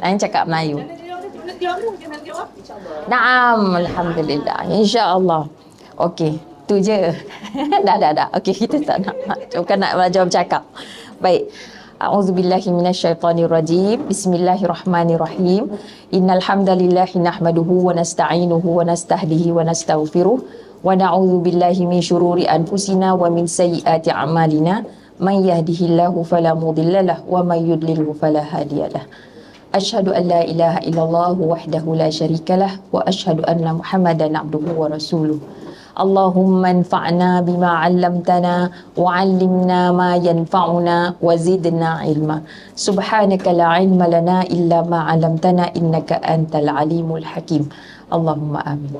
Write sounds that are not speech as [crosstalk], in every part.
Nain cakap Melayu. Naam, alhamdulillah. Insya-Allah. Okey, tu je. [laughs] dah dah dah. Okey, kita tak nak bukan nak belajar bercakap. Baik. A'udzubillahi minasyaitonirrajim. Bismillahirrahmanirrahim. Innal hamdalillah nahmaduhu wa nasta'inuhu wa nastahdihi wa nastaghfiruh wa na'udzu billahi min shururi anfusina wa min sayyiati a'malina man yahdihillahu fala mudilla lahu wa man yudlilhu fala hadiyalah. lahu. Ashhadu an la ilaha illallah wahdahu la syarikalah wa ashhadu anna Muhammadan abduhu wa rasuluh. Allahumma anfa'na bima 'allamtana wa 'allimna ma yanfa'una wa zidna 'ilma. Subhanaka la 'ilma lana illa ma 'allamtana innaka antal 'alimul hakim. Allahumma amin.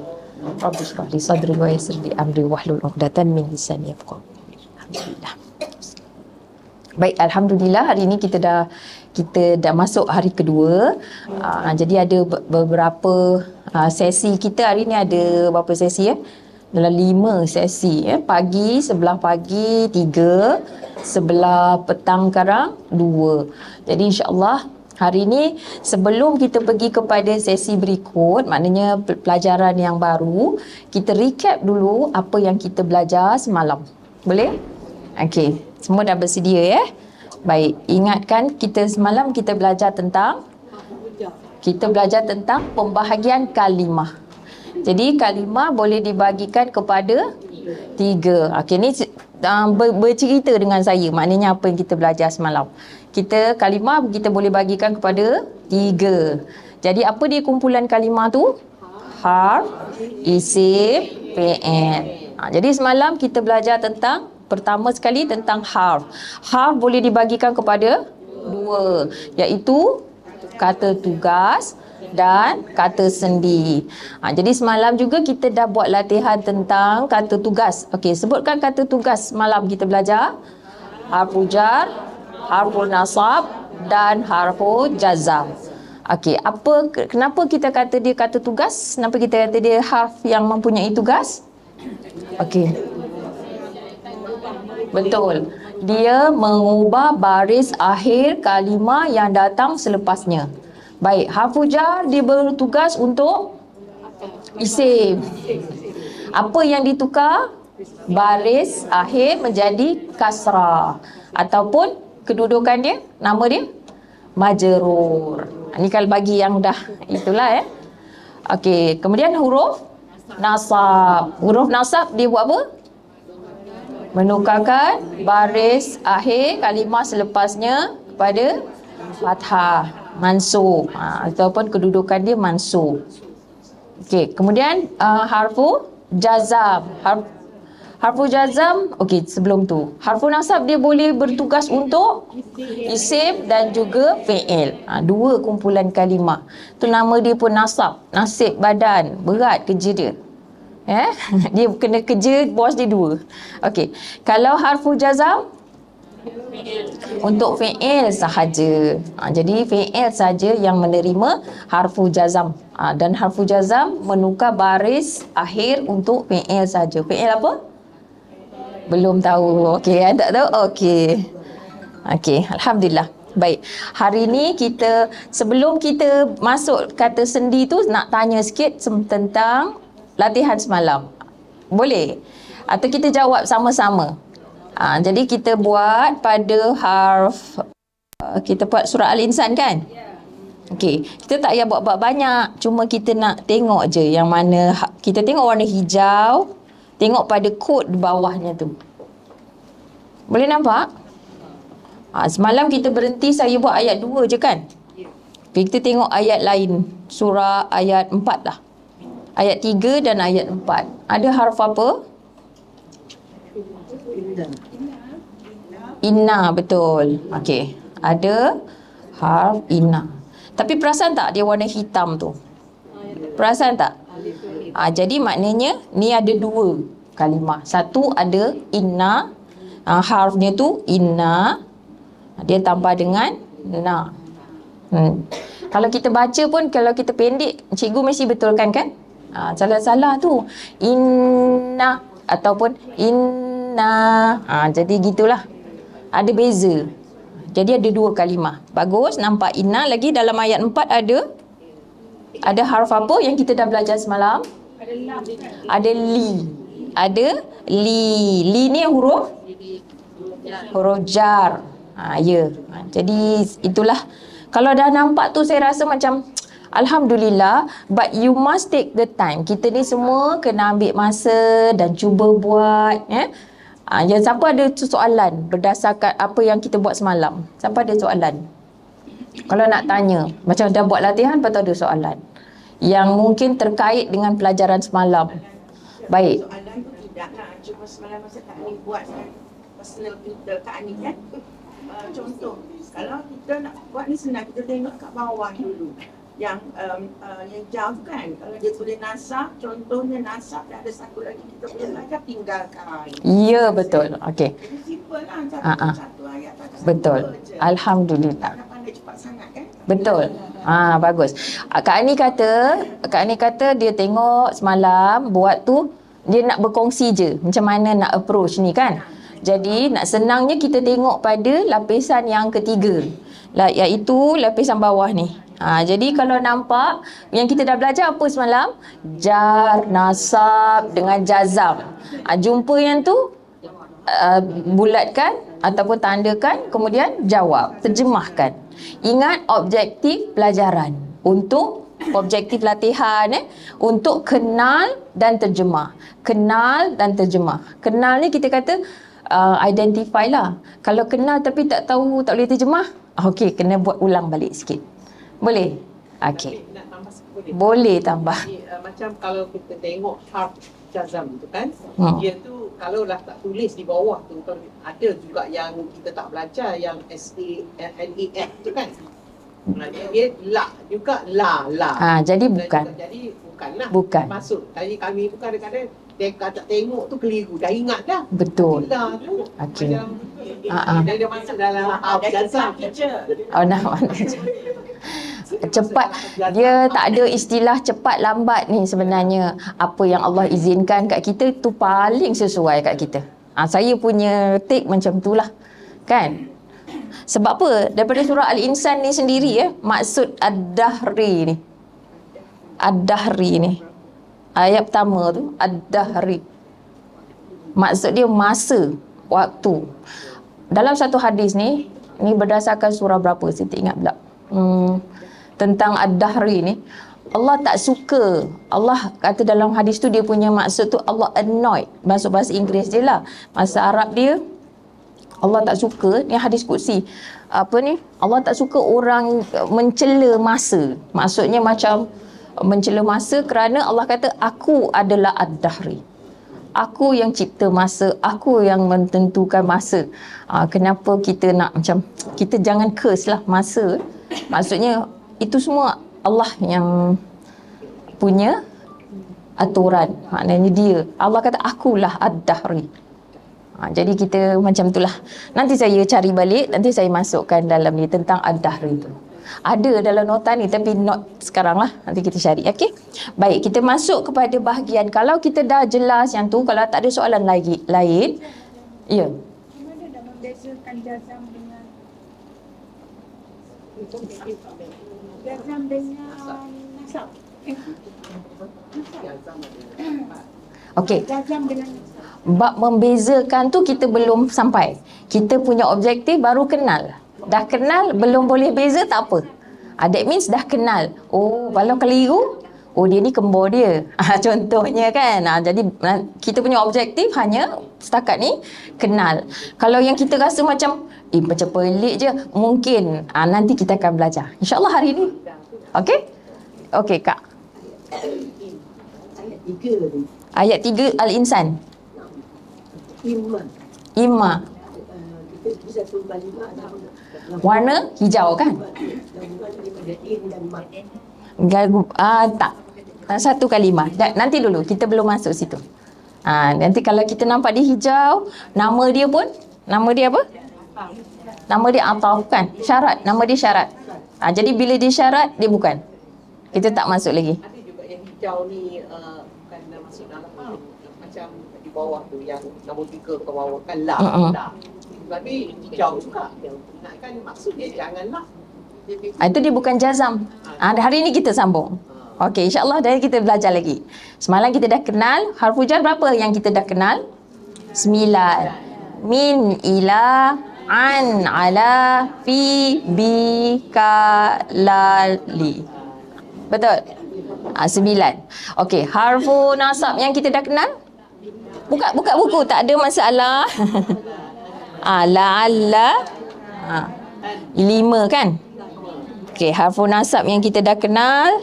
Rabbi shrah li sadri wa yassir li amri wahlul 'uqdatan min lisani yafqahu. Alhamdulillah. Baik, alhamdulillah hari ini kita dah kita dah masuk hari kedua. Uh, jadi ada beberapa uh, sesi kita hari ni ada berapa sesi ya? Dalam lima sesi ya. Pagi sebelah pagi tiga, sebelah petang sekarang dua. Jadi insyaallah Hari ini sebelum kita pergi kepada sesi berikut, maknanya pelajaran yang baru, kita recap dulu apa yang kita belajar semalam. Boleh? Okey, semua dah bersedia ya? Eh? Baik, ingatkan kita semalam kita belajar tentang kita belajar tentang pembahagian kalimah. Jadi kalimah boleh dibahagikan kepada tiga. Okey ni um, bercerita dengan saya maknanya apa yang kita belajar semalam. Kita kalimah kita boleh bagikan kepada tiga. Jadi apa dia kumpulan kalimah tu? Har, isim, PN. Ha, jadi semalam kita belajar tentang Pertama sekali tentang harf. Harf boleh dibagikan kepada dua iaitu kata tugas dan kata sendi. Ha, jadi semalam juga kita dah buat latihan tentang kata tugas. Okey, sebutkan kata tugas malam kita belajar. Harfu jar, harfu nasab dan harfu jazam. Okey, apa kenapa kita kata dia kata tugas? Kenapa kita kata dia harf yang mempunyai tugas? Okey. Betul. Dia mengubah baris akhir kalimah yang datang selepasnya. Baik, Hafujar dia bertugas untuk isim. Apa yang ditukar? Baris akhir menjadi kasrah. Ataupun kedudukan dia, nama dia? majrur. Ini kalau bagi yang dah itulah eh. Okey, kemudian huruf nasab. Huruf nasab dia buat apa? menukarkan baris akhir kalimah selepasnya kepada fathah mansub ha, ataupun kedudukan dia mansub okey kemudian uh, harfu jazam Harf, harfu jazam okey sebelum tu harfu nasab dia boleh bertugas untuk isim dan juga fiil ha, dua kumpulan kalimah tu nama dia pun nasab nasib badan berat kerja dia Eh? [laughs] Dia kena kerja, bos dia dua. Okey. Kalau harfu jazam? Untuk fi'il sahaja. Ha, jadi fi'il saja yang menerima harfu jazam. Ha, dan harfu jazam menukar baris akhir untuk fi'il sahaja. Fi'il apa? Belum tahu. Okey, ya? tak tahu? Okey. Okey, Alhamdulillah. Baik, hari ni kita sebelum kita masuk kata sendi tu nak tanya sikit tentang latihan semalam. Boleh? Atau kita jawab sama-sama. Ha, jadi kita buat pada harf, uh, kita buat surah Al-Insan kan? Ya. Okey, kita tak payah buat-buat banyak. Cuma kita nak tengok je yang mana, ha, kita tengok warna hijau, tengok pada kod di bawahnya tu. Boleh nampak? Ha, semalam kita berhenti, saya buat ayat 2 je kan? Ya. kita tengok ayat lain, surah ayat 4 lah ayat 3 dan ayat 4. Ada harf apa? Inna. Inna betul. Okey. Ada harf inna. Tapi perasan tak dia warna hitam tu? Perasan tak? Ha, jadi maknanya ni ada dua kalimah. Satu ada inna. Ha, harfnya tu inna. Dia tambah dengan na. Hmm. Kalau kita baca pun, kalau kita pendek, cikgu mesti betulkan kan? Ha, salah-salah tu. Inna ataupun inna. Ha, jadi gitulah. Ada beza. Jadi ada dua kalimah. Bagus nampak inna lagi dalam ayat empat ada. Ada harf apa yang kita dah belajar semalam? Ada li. Ada li. Li ni huruf? Huruf jar. Ha, ya. Ha, jadi itulah. Kalau dah nampak tu saya rasa macam Alhamdulillah but you must take the time. Kita ni semua kena ambil masa dan cuba buat ya. Eh? Ah ha, siapa ada soalan berdasarkan apa yang kita buat semalam? Siapa ada soalan? Kalau nak tanya macam dah buat latihan atau ada soalan yang mungkin terkait dengan pelajaran semalam. Baik. Soalan tu tidak nak cuma semalam masa tak ni buat personal kita tak ni kan. [laughs] Eh, contoh kalau kita nak buat ni senang kita tengok kat bawah dulu yang um, uh, yang jauh kan kalau dia boleh nasab contohnya nasab dah ada satu lagi kita boleh baca tinggalkan ya betul okey simple lah ah, ah. satu, uh-huh. satu ayat betul satu alhamdulillah pandai cepat sangat kan Betul. Ah ha, bagus. Ah, Kak Ani kata, Kak Ani kata dia tengok semalam buat tu dia nak berkongsi je macam mana nak approach ni kan. Jadi nak senangnya kita tengok pada lapisan yang ketiga. Lah iaitu lapisan bawah ni. Ha, jadi kalau nampak yang kita dah belajar apa semalam? Jar, nasab dengan jazam. Ha, jumpa yang tu uh, bulatkan ataupun tandakan kemudian jawab, terjemahkan. Ingat objektif pelajaran untuk objektif latihan eh, untuk kenal dan terjemah. Kenal dan terjemah. Kenal ni kita kata uh, identify lah. Kalau kenal tapi tak tahu tak boleh terjemah, okey kena buat ulang balik sikit. Boleh? Okey. Boleh tambah. Eh, macam kalau kita tengok harf jazam tu kan, hmm. dia tu kalau lah tak tulis di bawah tu, kalau ada juga yang kita tak belajar yang S A N E F tu kan. dia la juga la la. Ah, jadi bukan. Jadi, jadi bukanlah. Bukan. Masuk. Tadi kami bukan kadang-kadang Dekat tak tengok tu keliru. Dah ingat dah. Betul. Bila tu. Okay. Macam, uh-huh. Dah masuk dalam half jasa. Oh, nak [laughs] cepat dia tak ada istilah cepat lambat ni sebenarnya apa yang Allah izinkan kat kita tu paling sesuai kat kita ha, saya punya take macam tu lah kan sebab apa daripada surah Al-Insan ni sendiri eh, maksud Ad-Dahri ni Ad-Dahri ni ayat pertama tu ad-dahri maksud dia masa waktu dalam satu hadis ni ni berdasarkan surah berapa saya ingat pula hmm, tentang ad-dahri ni Allah tak suka Allah kata dalam hadis tu dia punya maksud tu Allah annoy. masuk lah. bahasa Inggeris je lah Masa Arab dia Allah tak suka ni hadis kutsi apa ni Allah tak suka orang mencela masa maksudnya macam mencela masa kerana Allah kata aku adalah ad-dahri aku yang cipta masa aku yang menentukan masa ha, kenapa kita nak macam kita jangan curse lah masa maksudnya itu semua Allah yang punya aturan maknanya dia Allah kata akulah ad-dahri ha, jadi kita macam itulah nanti saya cari balik nanti saya masukkan dalam ni tentang ad-dahri tu ada dalam nota ni tapi not sekarang lah nanti kita cari okey baik kita masuk kepada bahagian kalau kita dah jelas yang tu kalau tak ada soalan lagi lain ya yeah. gimana nak bab membezakan tu kita belum sampai. Kita punya objektif baru kenal dah kenal belum boleh beza tak apa. Uh, that means dah kenal. Oh, kalau keliru, oh dia ni kembar dia. [laughs] Ah, contohnya kan. Uh, jadi kita punya objektif hanya setakat ni kenal. Kalau yang kita rasa macam eh macam pelik je, mungkin uh, nanti kita akan belajar. InsyaAllah hari ni. Okay? Okay, Kak. Ayat 3 Al-Insan. Iman. Iman. Eh, warna hijau kan? Gagu, uh, ah, tak. Ah, satu kalimah. Nanti dulu. Kita belum masuk situ. Ha, nanti kalau kita nampak dia hijau, nama dia pun, nama dia apa? Nama dia atau bukan? Syarat. Nama dia syarat. Ha, jadi bila dia syarat, dia bukan. Kita tak masuk lagi. Ada juga yang hijau ni uh, bukan masuk dalam ha. macam di bawah tu yang nombor tiga ke bawah kan lah. Uh-uh tapi jauh juga. Nak kan maksud dia janganlah. Ah, itu dia bukan jazam. Ah, ah hari ini kita sambung. Ah. Okey, insyaAllah dari kita belajar lagi. Semalam kita dah kenal, harfu jar berapa yang kita dah kenal? Sembilan. Min, ila, an, ala, fi, bi, ka, la, li. Betul? Ah, sembilan. Okey, harfu nasab yang kita dah kenal? Buka, buka buku, tak ada masalah. [laughs] Ah, la la. Ha. Lima kan? Okey, harfu nasab yang kita dah kenal.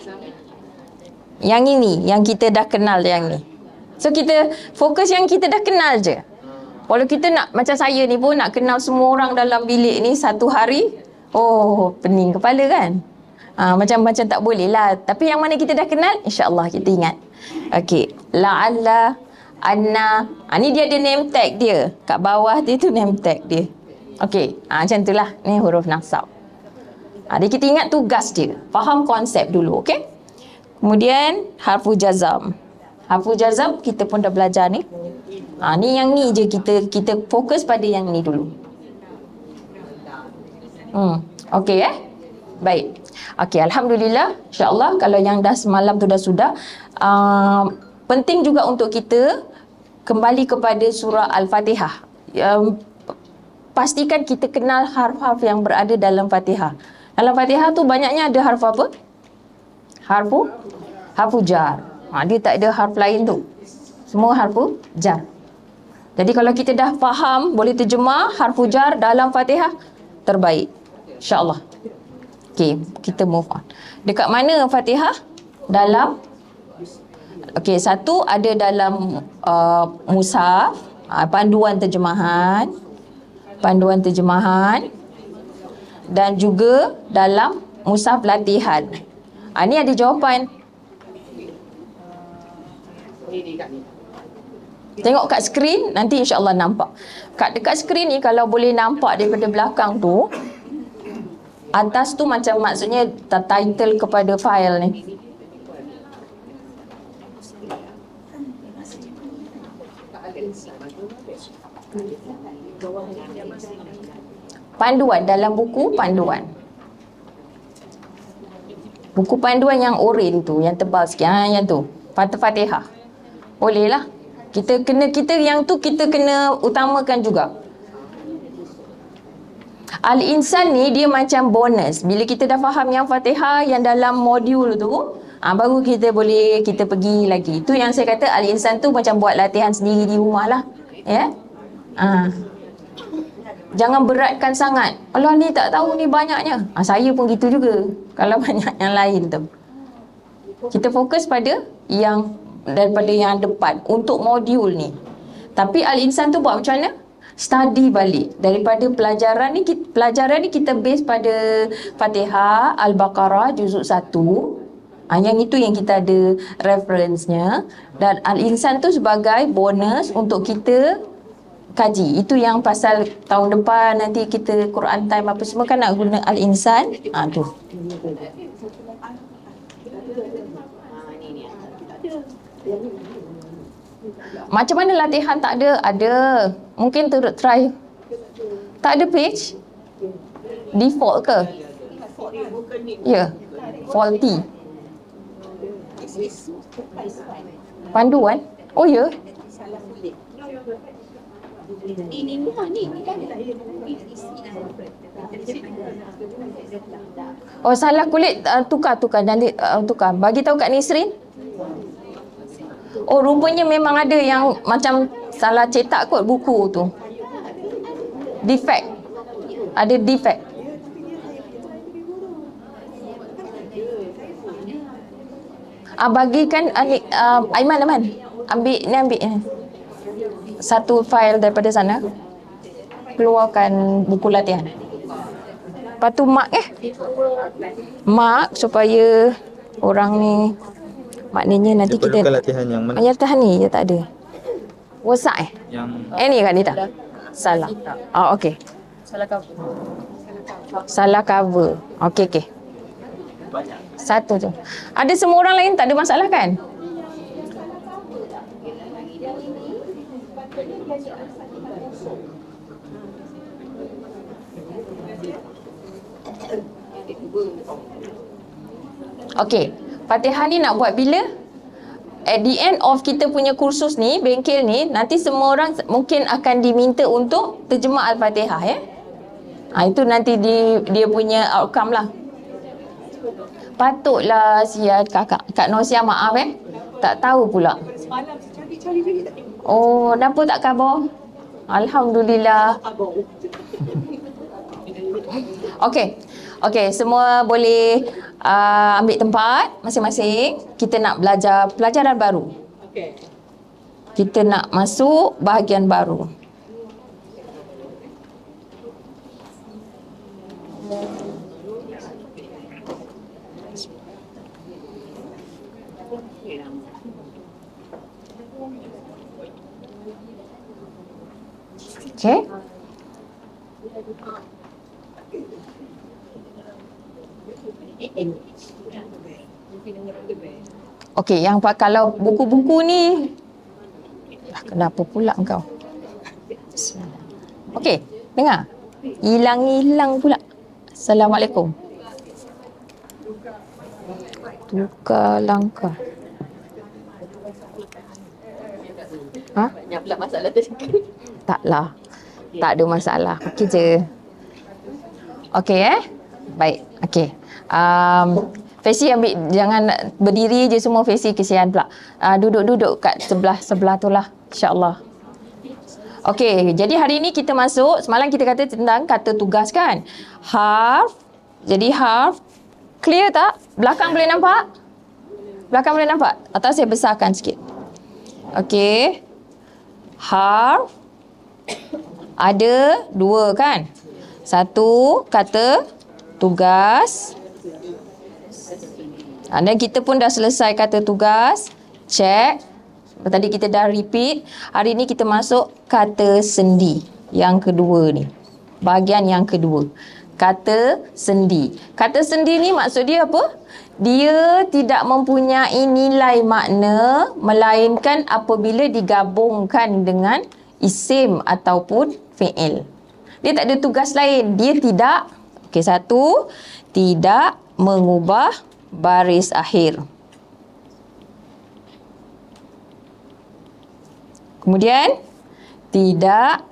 Yang ini, yang kita dah kenal yang ni. So kita fokus yang kita dah kenal je. Kalau kita nak macam saya ni pun nak kenal semua orang dalam bilik ni satu hari. Oh, pening kepala kan? Ha, ah, macam-macam tak boleh lah. Tapi yang mana kita dah kenal, insya Allah kita ingat. Okey. La'alla. La'alla. Anna. Ha, ni dia ada name tag dia. Kat bawah dia tu name tag dia. Okey, ha, macam itulah. Ni huruf nasab. Jadi ah, ha, kita ingat tugas dia. Faham konsep dulu, okey? Kemudian, harfu jazam. Harfu jazam kita pun dah belajar ni. Ha, ni yang ni je kita kita fokus pada yang ni dulu. Hmm, okey eh? Baik. Okey, Alhamdulillah. InsyaAllah kalau yang dah semalam tu dah sudah. Uh, penting juga untuk kita kembali kepada surah Al-Fatihah. Um, pastikan kita kenal harf-harf yang berada dalam Fatihah. Dalam Fatihah tu banyaknya ada harf apa? Harfu? Harfu jar. Ha, dia tak ada harf lain tu. Semua harfu jar. Jadi kalau kita dah faham, boleh terjemah harfu jar dalam Fatihah, terbaik. InsyaAllah. Okay, kita move on. Dekat mana Fatihah? Dalam Okey, satu ada dalam uh, Musaf, uh, panduan terjemahan, panduan terjemahan dan juga dalam Musaf latihan. Uh, ah, ini ada jawapan. Tengok kat skrin, nanti insyaAllah nampak. Kat dekat skrin ni kalau boleh nampak daripada belakang tu, atas tu macam maksudnya title kepada file ni. panduan dalam buku panduan. Buku panduan yang oren tu, yang tebal sikit. Ha, yang tu. Fatihah. Boleh lah. Kita kena, kita yang tu kita kena utamakan juga. Al-insan ni dia macam bonus. Bila kita dah faham yang fatihah yang dalam modul tu, ha, baru kita boleh kita pergi lagi. Tu yang saya kata al-insan tu macam buat latihan sendiri di rumah lah. Ya? Yeah? Ha. Jangan beratkan sangat. Allah ni tak tahu ni banyaknya. Ha, saya pun gitu juga. [laughs] Kalau banyak yang lain tu. Kita fokus pada yang daripada yang depan untuk modul ni. Tapi al-insan tu buat macam mana? Study balik. Daripada pelajaran ni, kita, pelajaran ni kita base pada Fatihah, Al-Baqarah, Juzuk 1. Ha, ah, yang itu yang kita ada reference-nya. Dan al-insan tu sebagai bonus untuk kita kaji. Itu yang pasal tahun depan nanti kita Quran time apa semua kan nak guna al-insan. Ha tu. Macam mana latihan tak ada? Ada. Mungkin turut try. Tak ada page? Default ke? Ya. Yeah. Faulty. Panduan? Oh ya. Yeah. Eh, ni ni lah, ni ni kan? Oh salah kulit uh, tukar tukar nanti uh, tukar. Bagi tahu kat Nisrin. Oh rupanya memang ada yang macam salah cetak kot buku tu. Defect. Ada defect. Ah bagikan uh, ni, uh, Aiman Aiman. Ambil ni ambil ni satu file daripada sana keluarkan buku latihan lepas tu mark eh mak supaya orang ni maknanya nanti kita latihan yang mana ah, yang tahan ni ya tak ada wasak eh yang ni kan ni tak salah oh okey salah cover salah cover okey okey satu tu ada semua orang lain tak ada masalah kan Okay, Fatihah ni nak buat bila? At the end of kita punya kursus ni, bengkel ni, nanti semua orang mungkin akan diminta untuk terjemah Al-Fatihah ya. Eh? Ha, itu nanti dia, dia punya outcome lah. Patutlah siat kakak. Kak Nosia maaf eh. Tak tahu pula. Semalam cari-cari tak Oh, kenapa tak khabar? Alhamdulillah. Okay. Okay, semua boleh uh, ambil tempat masing-masing. Kita nak belajar pelajaran baru. Kita nak masuk bahagian baru. Okay. Okay, eh? Okey, yang kalau buku-buku ni ah, kenapa pula kau? Okey, dengar. Hilang-hilang pula. Assalamualaikum. Tukar langkah. Ha? Banyak pula masalah tadi. Taklah. Tak ada masalah. Okey je. Okey eh? Baik. Okey. Um, Fesi ambil jangan berdiri je semua Fesi kesian pula. Uh, duduk-duduk uh, kat sebelah-sebelah tu lah. InsyaAllah. Okey, jadi hari ni kita masuk. Semalam kita kata tentang kata tugas kan? Half. Jadi half. Clear tak? Belakang boleh nampak? Belakang boleh nampak? Atau saya besarkan sikit? Okey. Half ada dua kan? Satu kata tugas. Ah, Anda kita pun dah selesai kata tugas. Check. Tadi kita dah repeat. Hari ini kita masuk kata sendi. Yang kedua ni. Bahagian yang kedua. Kata sendi. Kata sendi ni maksud dia apa? Dia tidak mempunyai nilai makna melainkan apabila digabungkan dengan isim ataupun fi'il. Dia tak ada tugas lain. Dia tidak, okey satu, tidak mengubah baris akhir. Kemudian, tidak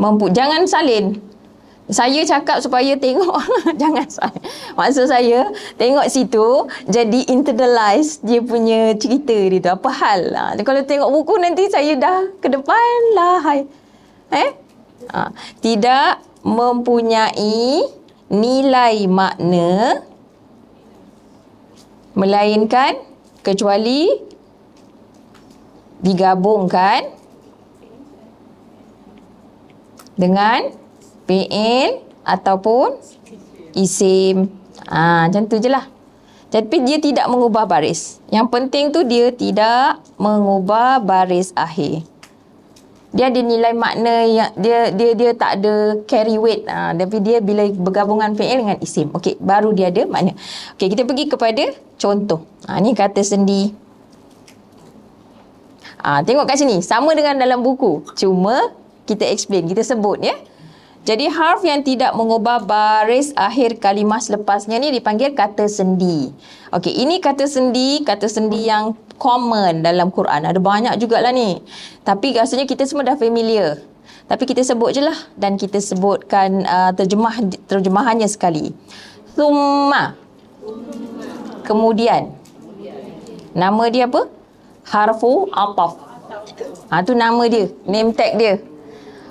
mampu. Jangan salin. Saya cakap supaya tengok. [laughs] jangan salin. Maksud saya, tengok situ jadi internalize dia punya cerita dia tu. Apa hal? Ha, kalau tengok buku nanti saya dah ke depan lah. Eh? Ha, tidak mempunyai nilai makna melainkan kecuali digabungkan dengan PL ataupun isim. Ha, macam tu je lah. Tapi dia tidak mengubah baris. Yang penting tu dia tidak mengubah baris akhir dia ada nilai makna yang dia dia dia tak ada carry weight ha, tapi dia bila bergabungan fi'il dengan isim okey baru dia ada makna okey kita pergi kepada contoh ha, ni kata sendi ha, tengok kat sini sama dengan dalam buku cuma kita explain kita sebut ya jadi harf yang tidak mengubah baris akhir kalimah selepasnya ni dipanggil kata sendi. Okey, ini kata sendi, kata sendi yang common dalam Quran. Ada banyak jugalah ni. Tapi rasanya kita semua dah familiar. Tapi kita sebut je lah dan kita sebutkan uh, terjemah terjemahannya sekali. Thumma. Kemudian. Nama dia apa? Harfu Ataf. Ha, tu nama dia. Name tag dia.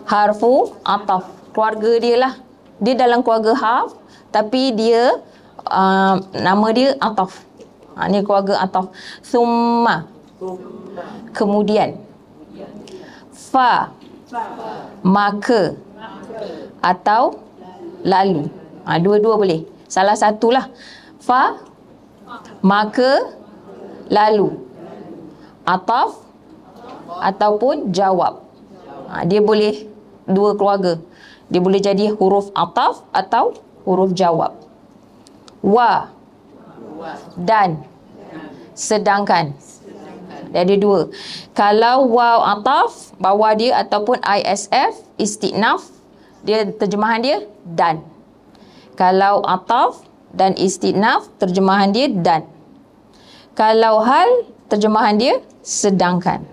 Harfu Ataf keluarga dia lah. Dia dalam keluarga Haf tapi dia uh, nama dia Ataf. Ha, ini keluarga Ataf. Summa. Kemudian. Fa. Maka. Atau. Lalu. Ha, dua-dua boleh. Salah satulah. Fa. Maka. Lalu. Ataf. Ataupun jawab. Ha, dia boleh dua keluarga. Dia boleh jadi huruf ataf atau huruf jawab. Wa. Dan. Sedangkan. Dia ada dua. Kalau wa ataf, bawah dia ataupun ISF, istiqnaf, dia terjemahan dia dan. Kalau ataf dan istiqnaf, terjemahan dia dan. Kalau hal, terjemahan dia sedangkan.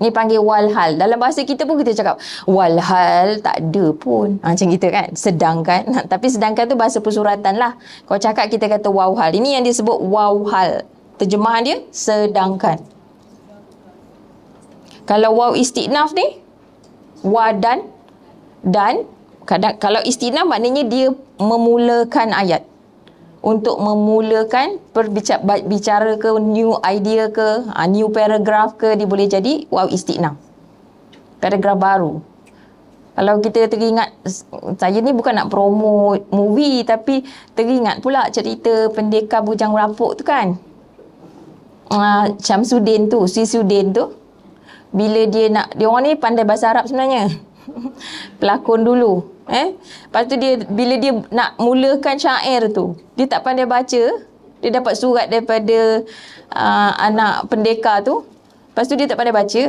Ni panggil walhal. Dalam bahasa kita pun kita cakap walhal tak ada pun. Ha, macam kita kan. Sedangkan. [laughs] Tapi sedangkan tu bahasa pesuratan lah. Kau cakap kita kata wawhal. Ini yang disebut wawhal. Terjemahan dia sedangkan. Kalau waw istiqnaf ni. Wadan. Dan. Kadang, kalau istiqnaf maknanya dia memulakan ayat untuk memulakan berbicara ke new idea ke uh, new paragraph ke dia boleh jadi wow istiqna paragraf baru kalau kita teringat saya ni bukan nak promote movie tapi teringat pula cerita pendekar bujang rapuk tu kan uh, Syamsuddin tu Sri Sudin tu bila dia nak dia orang ni pandai bahasa Arab sebenarnya [laughs] pelakon dulu Eh? Lepas tu dia bila dia nak mulakan syair tu, dia tak pandai baca, dia dapat surat daripada uh, anak pendekar tu. Lepas tu dia tak pandai baca.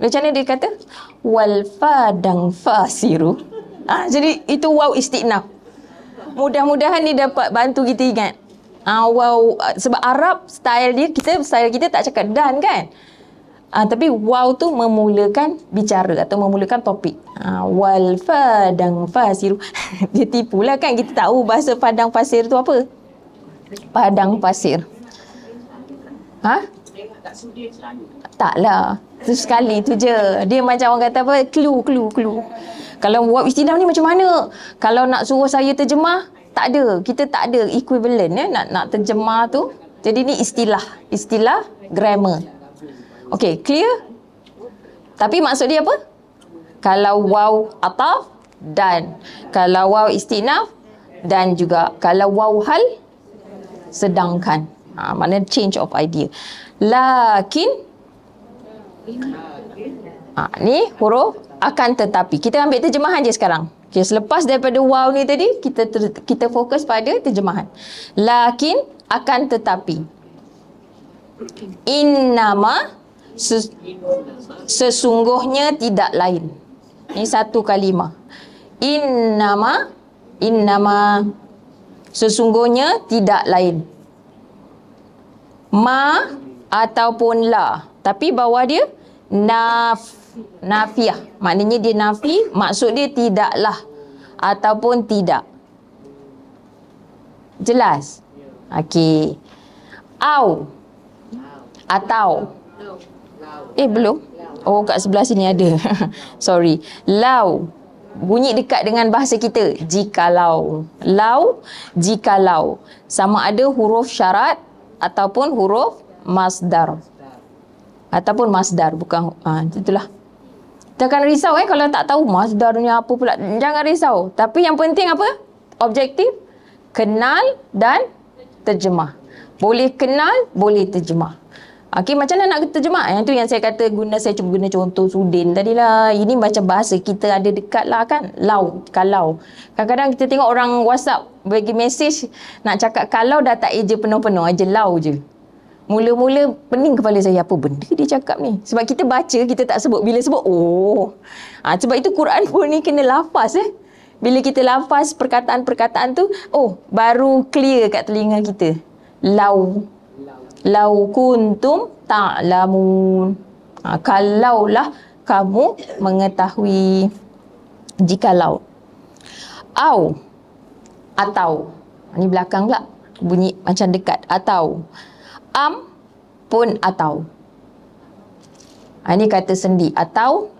Macam mana dia kata? Wal fadang fasiru. Ah, jadi itu wow istiqnaf. Mudah-mudahan dia dapat bantu kita ingat. Ah, ha, wow, sebab Arab style dia, kita style kita tak cakap dan kan? Uh, tapi wow tu memulakan bicara atau memulakan topik. Uh, wal fadang fasir. [laughs] Dia tipu lah kan kita tahu bahasa padang pasir tu apa? Padang pasir. Ha? Tak lah. Tu sekali tu je. Dia macam orang kata apa? Clue, clue, clue. Kalau buat istilah ni macam mana? Kalau nak suruh saya terjemah, tak ada. Kita tak ada equivalent eh? nak, nak terjemah tu. Jadi ni istilah. Istilah grammar. Okay, clear? Tapi maksud dia apa? Kalau waw ataf dan kalau waw istinaf dan juga kalau waw hal sedangkan. Ha, mana change of idea. Lakin ha, ni huruf akan tetapi. Kita ambil terjemahan je sekarang. Okay, selepas daripada wow ni tadi, kita ter, kita fokus pada terjemahan. Lakin akan tetapi. Innama okay sesungguhnya tidak lain. Ini satu kalimah. Innama innama sesungguhnya tidak lain. Ma ataupun la. Tapi bawah dia naf nafiah. Maknanya dia nafi, maksud dia tidaklah ataupun tidak. Jelas? Okey. Au atau Eh belum? Oh kat sebelah sini ada. [laughs] Sorry. Lau. Bunyi dekat dengan bahasa kita. Jikalau. Lau. Jikalau. Sama ada huruf syarat ataupun huruf masdar. Ataupun masdar. Bukan. Ah, ha, itulah. Takkan risau eh kalau tak tahu masdar ni apa pula. Jangan risau. Tapi yang penting apa? Objektif. Kenal dan terjemah. Boleh kenal, boleh terjemah. Okay macam mana nak terjemah? Yang tu yang saya kata guna saya cuba guna contoh Sudin tadi lah. Ini macam bahasa kita ada dekat lah kan. Lau, kalau. Kadang-kadang kita tengok orang WhatsApp bagi mesej nak cakap kalau dah tak eja penuh-penuh, aja lau je. Mula-mula pening kepala saya apa benda dia cakap ni. Sebab kita baca, kita tak sebut. Bila sebut, oh. Ha, sebab itu Quran [laughs] pun ni kena lafaz eh. Bila kita lafaz perkataan-perkataan tu, oh baru clear kat telinga kita. Lau lau kuntum ta'lamun. Ha, lah kamu mengetahui jika lau, Au atau ini belakang pula bunyi macam dekat atau am pun atau ha, ini kata sendi atau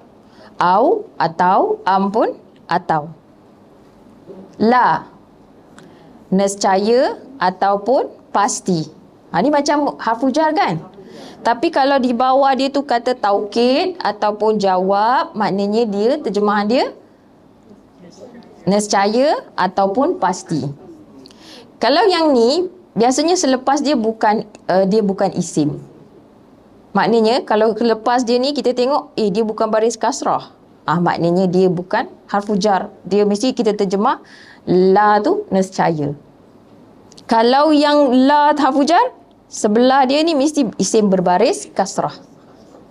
au atau am pun atau la nescaya ataupun pasti Ha, ni macam harfu jar kan? Tapi kalau di bawah dia tu kata taukid ataupun jawab, maknanya dia terjemahan dia nescaya ataupun pasti. Kalau yang ni biasanya selepas dia bukan uh, dia bukan isim. Maknanya kalau selepas dia ni kita tengok eh dia bukan baris kasrah. Ah maknanya dia bukan harfu jar. Dia mesti kita terjemah la tu nescaya. Kalau yang la harfu jar sebelah dia ni mesti isim berbaris kasrah.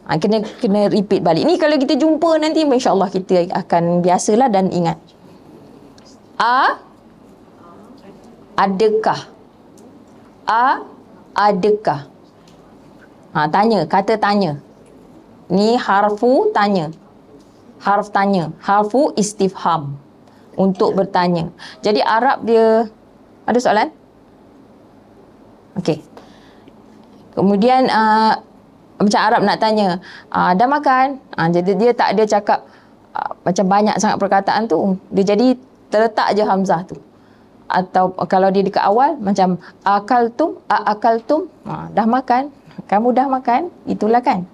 Ha, kena kena repeat balik. Ni kalau kita jumpa nanti insya-Allah kita akan biasalah dan ingat. A adakah A adakah ha, tanya kata tanya ni harfu tanya harf tanya harfu istifham untuk bertanya jadi Arab dia ada soalan okey Kemudian uh, macam Arab nak tanya, uh, dah makan? Uh, jadi dia tak ada cakap uh, macam banyak sangat perkataan tu. Dia jadi terletak je hamzah tu. Atau kalau dia dekat awal macam akaltum, akaltum, uh, dah makan? Kamu dah makan? Itulah kan.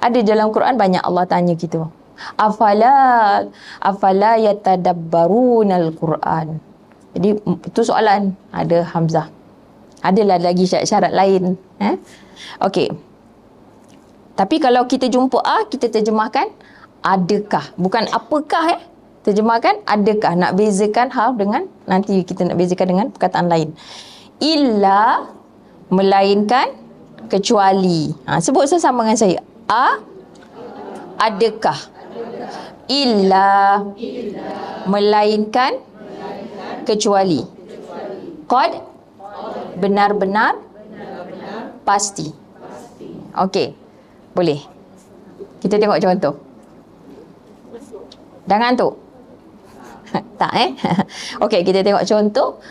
Ada dalam Quran banyak Allah tanya gitu. Afala afala yatadabbarunal Quran. Jadi itu soalan ada hamzah adalah lagi syarat-syarat lain. Eh? Okey. Tapi kalau kita jumpa A, kita terjemahkan adakah. Bukan apakah eh. Terjemahkan adakah. Nak bezakan hal dengan, nanti kita nak bezakan dengan perkataan lain. Illa melainkan kecuali. Ha, sebut sesama dengan saya. A, adakah. Illa melainkan kecuali. Kod benar-benar pasti. Okey. Boleh. Kita tengok contoh. Dah tu, [laughs] tak eh? [laughs] Okey, kita tengok contoh.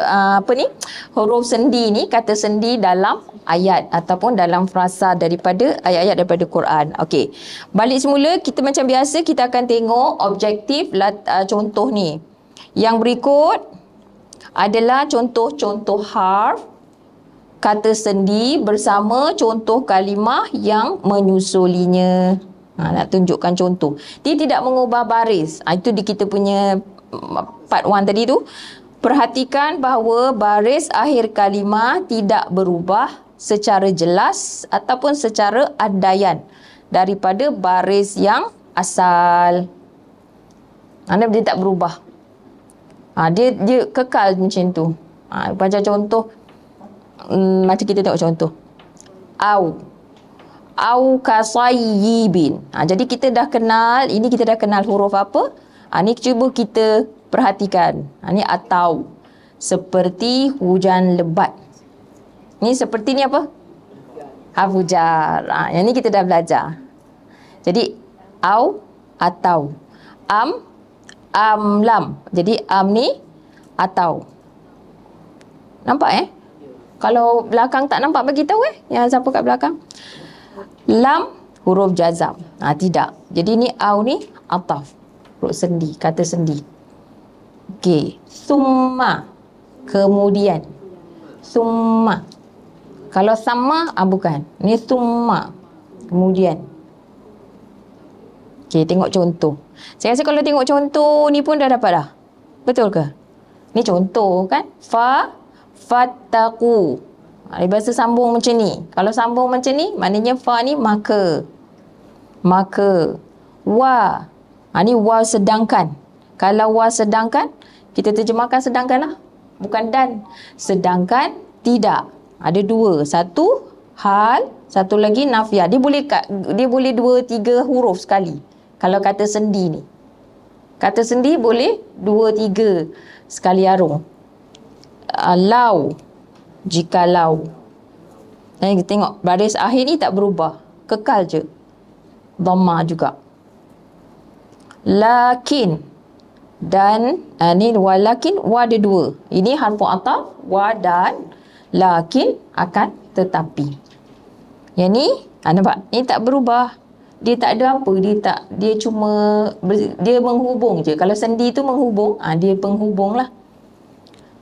Ah, apa ni? Huruf sendi ni, kata sendi dalam ayat ataupun dalam frasa daripada ayat-ayat daripada Quran. Okey. Balik semula, kita macam biasa kita akan tengok objektif ah, contoh ni. Yang berikut, adalah contoh-contoh harf kata sendi bersama contoh kalimah yang menyusulinya. Ha, nak tunjukkan contoh. Dia tidak mengubah baris. Ha, itu di kita punya mm, part one tadi tu. Perhatikan bahawa baris akhir kalimah tidak berubah secara jelas ataupun secara adayan daripada baris yang asal. Anda dia tak berubah ha, dia dia kekal macam tu ha, macam contoh hmm, macam kita tengok contoh au au kasayibin ha, jadi kita dah kenal ini kita dah kenal huruf apa ha, ni cuba kita perhatikan ha, ni atau seperti hujan lebat ni seperti ni apa Hafujar. Ha, yang ni kita dah belajar. Jadi, au atau am Am lam Jadi am ni atau. Nampak eh? Kalau belakang tak nampak bagi tahu eh yang siapa kat belakang. Lam huruf jazam. Ah ha, tidak. Jadi ni au ni ataf. Huruf sendi, kata sendi. Okey. Summa. Kemudian. Summa. Kalau sama ah ha, bukan. Ni summa. Kemudian. Okey, tengok contoh. Saya rasa kalau tengok contoh ni pun dah dapat dah. Betul ke? Ni contoh kan? Fa fataku. Ada ha, bahasa sambung macam ni. Kalau sambung macam ni, maknanya fa ni maka. Maka. Wa. Ha, ni wa sedangkan. Kalau wa sedangkan, kita terjemahkan sedangkan lah. Bukan dan. Sedangkan tidak. Ada dua. Satu hal, satu lagi nafiah. Dia boleh dia boleh dua tiga huruf sekali kalau kata sendi ni. Kata sendi boleh dua tiga sekali arung. Uh, lau, jika lau. Dan kita tengok baris akhir ni tak berubah. Kekal je. Dhamma juga. Lakin. Dan uh, ni walakin wa ada dua. Ini harfu ataf wa dan lakin akan tetapi. Yang ni, ah, nampak? Ini tak berubah dia tak ada apa dia tak dia cuma dia menghubung je kalau sendi tu menghubung ah ha, dia penghubung lah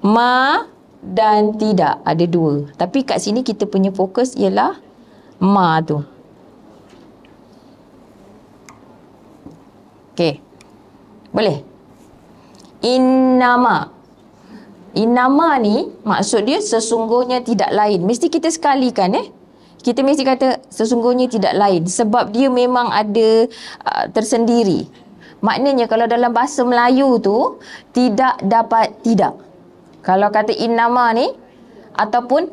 ma dan tidak ada dua tapi kat sini kita punya fokus ialah ma tu Okay. Boleh? Inama, inama ni maksud dia sesungguhnya tidak lain. Mesti kita sekalikan eh kita mesti kata sesungguhnya tidak lain sebab dia memang ada uh, tersendiri. Maknanya kalau dalam bahasa Melayu tu tidak dapat tidak. Kalau kata innama ni ataupun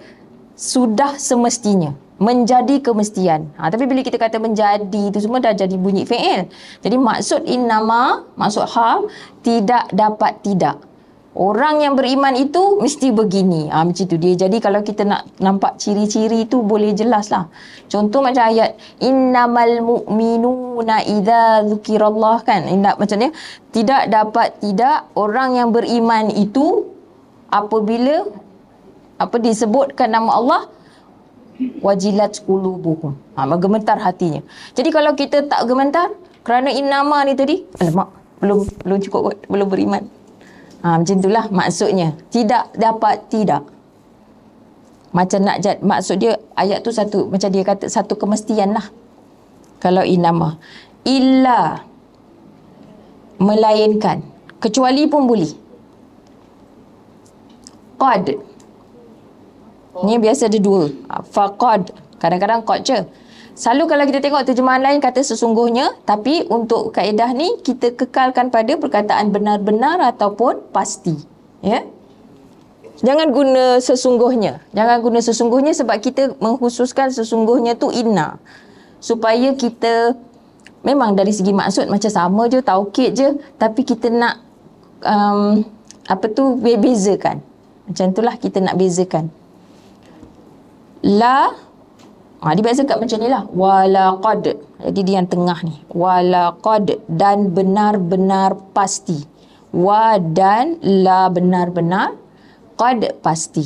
sudah semestinya menjadi kemestian. Ha, tapi bila kita kata menjadi tu semua dah jadi bunyi fi'il. Jadi maksud innama, maksud hal tidak dapat tidak. Orang yang beriman itu mesti begini. Ha, macam tu dia. Jadi kalau kita nak nampak ciri-ciri tu boleh jelas lah. Contoh macam ayat. Innamal mu'minuna idha zukirallah kan. Indah, macam ni. Tidak dapat tidak orang yang beriman itu apabila apa disebutkan nama Allah wajilat qulubuhum. Ha, gemetar hatinya. Jadi kalau kita tak gemetar kerana innama ni tadi, alamak belum belum cukup kot, belum beriman. Ha, macam itulah maksudnya. Tidak dapat tidak. Macam nak jad, maksud dia ayat tu satu, macam dia kata satu kemestian lah. Kalau inama. Illa melainkan. Kecuali pun boleh. Qad. Ni biasa ada dua. Ha, faqad. Kadang-kadang qad je. Selalu kalau kita tengok terjemahan lain kata sesungguhnya tapi untuk kaedah ni kita kekalkan pada perkataan benar-benar ataupun pasti. Ya. Jangan guna sesungguhnya. Jangan guna sesungguhnya sebab kita menghususkan sesungguhnya tu inna. Supaya kita memang dari segi maksud macam sama je, taukid je tapi kita nak um, apa tu bezakan. Macam itulah kita nak bezakan. La Ha, dia biasa kat macam ni lah. Walakad. Jadi dia yang tengah ni. Walakad. Dan benar-benar pasti. Wa dan la benar-benar. Qad pasti.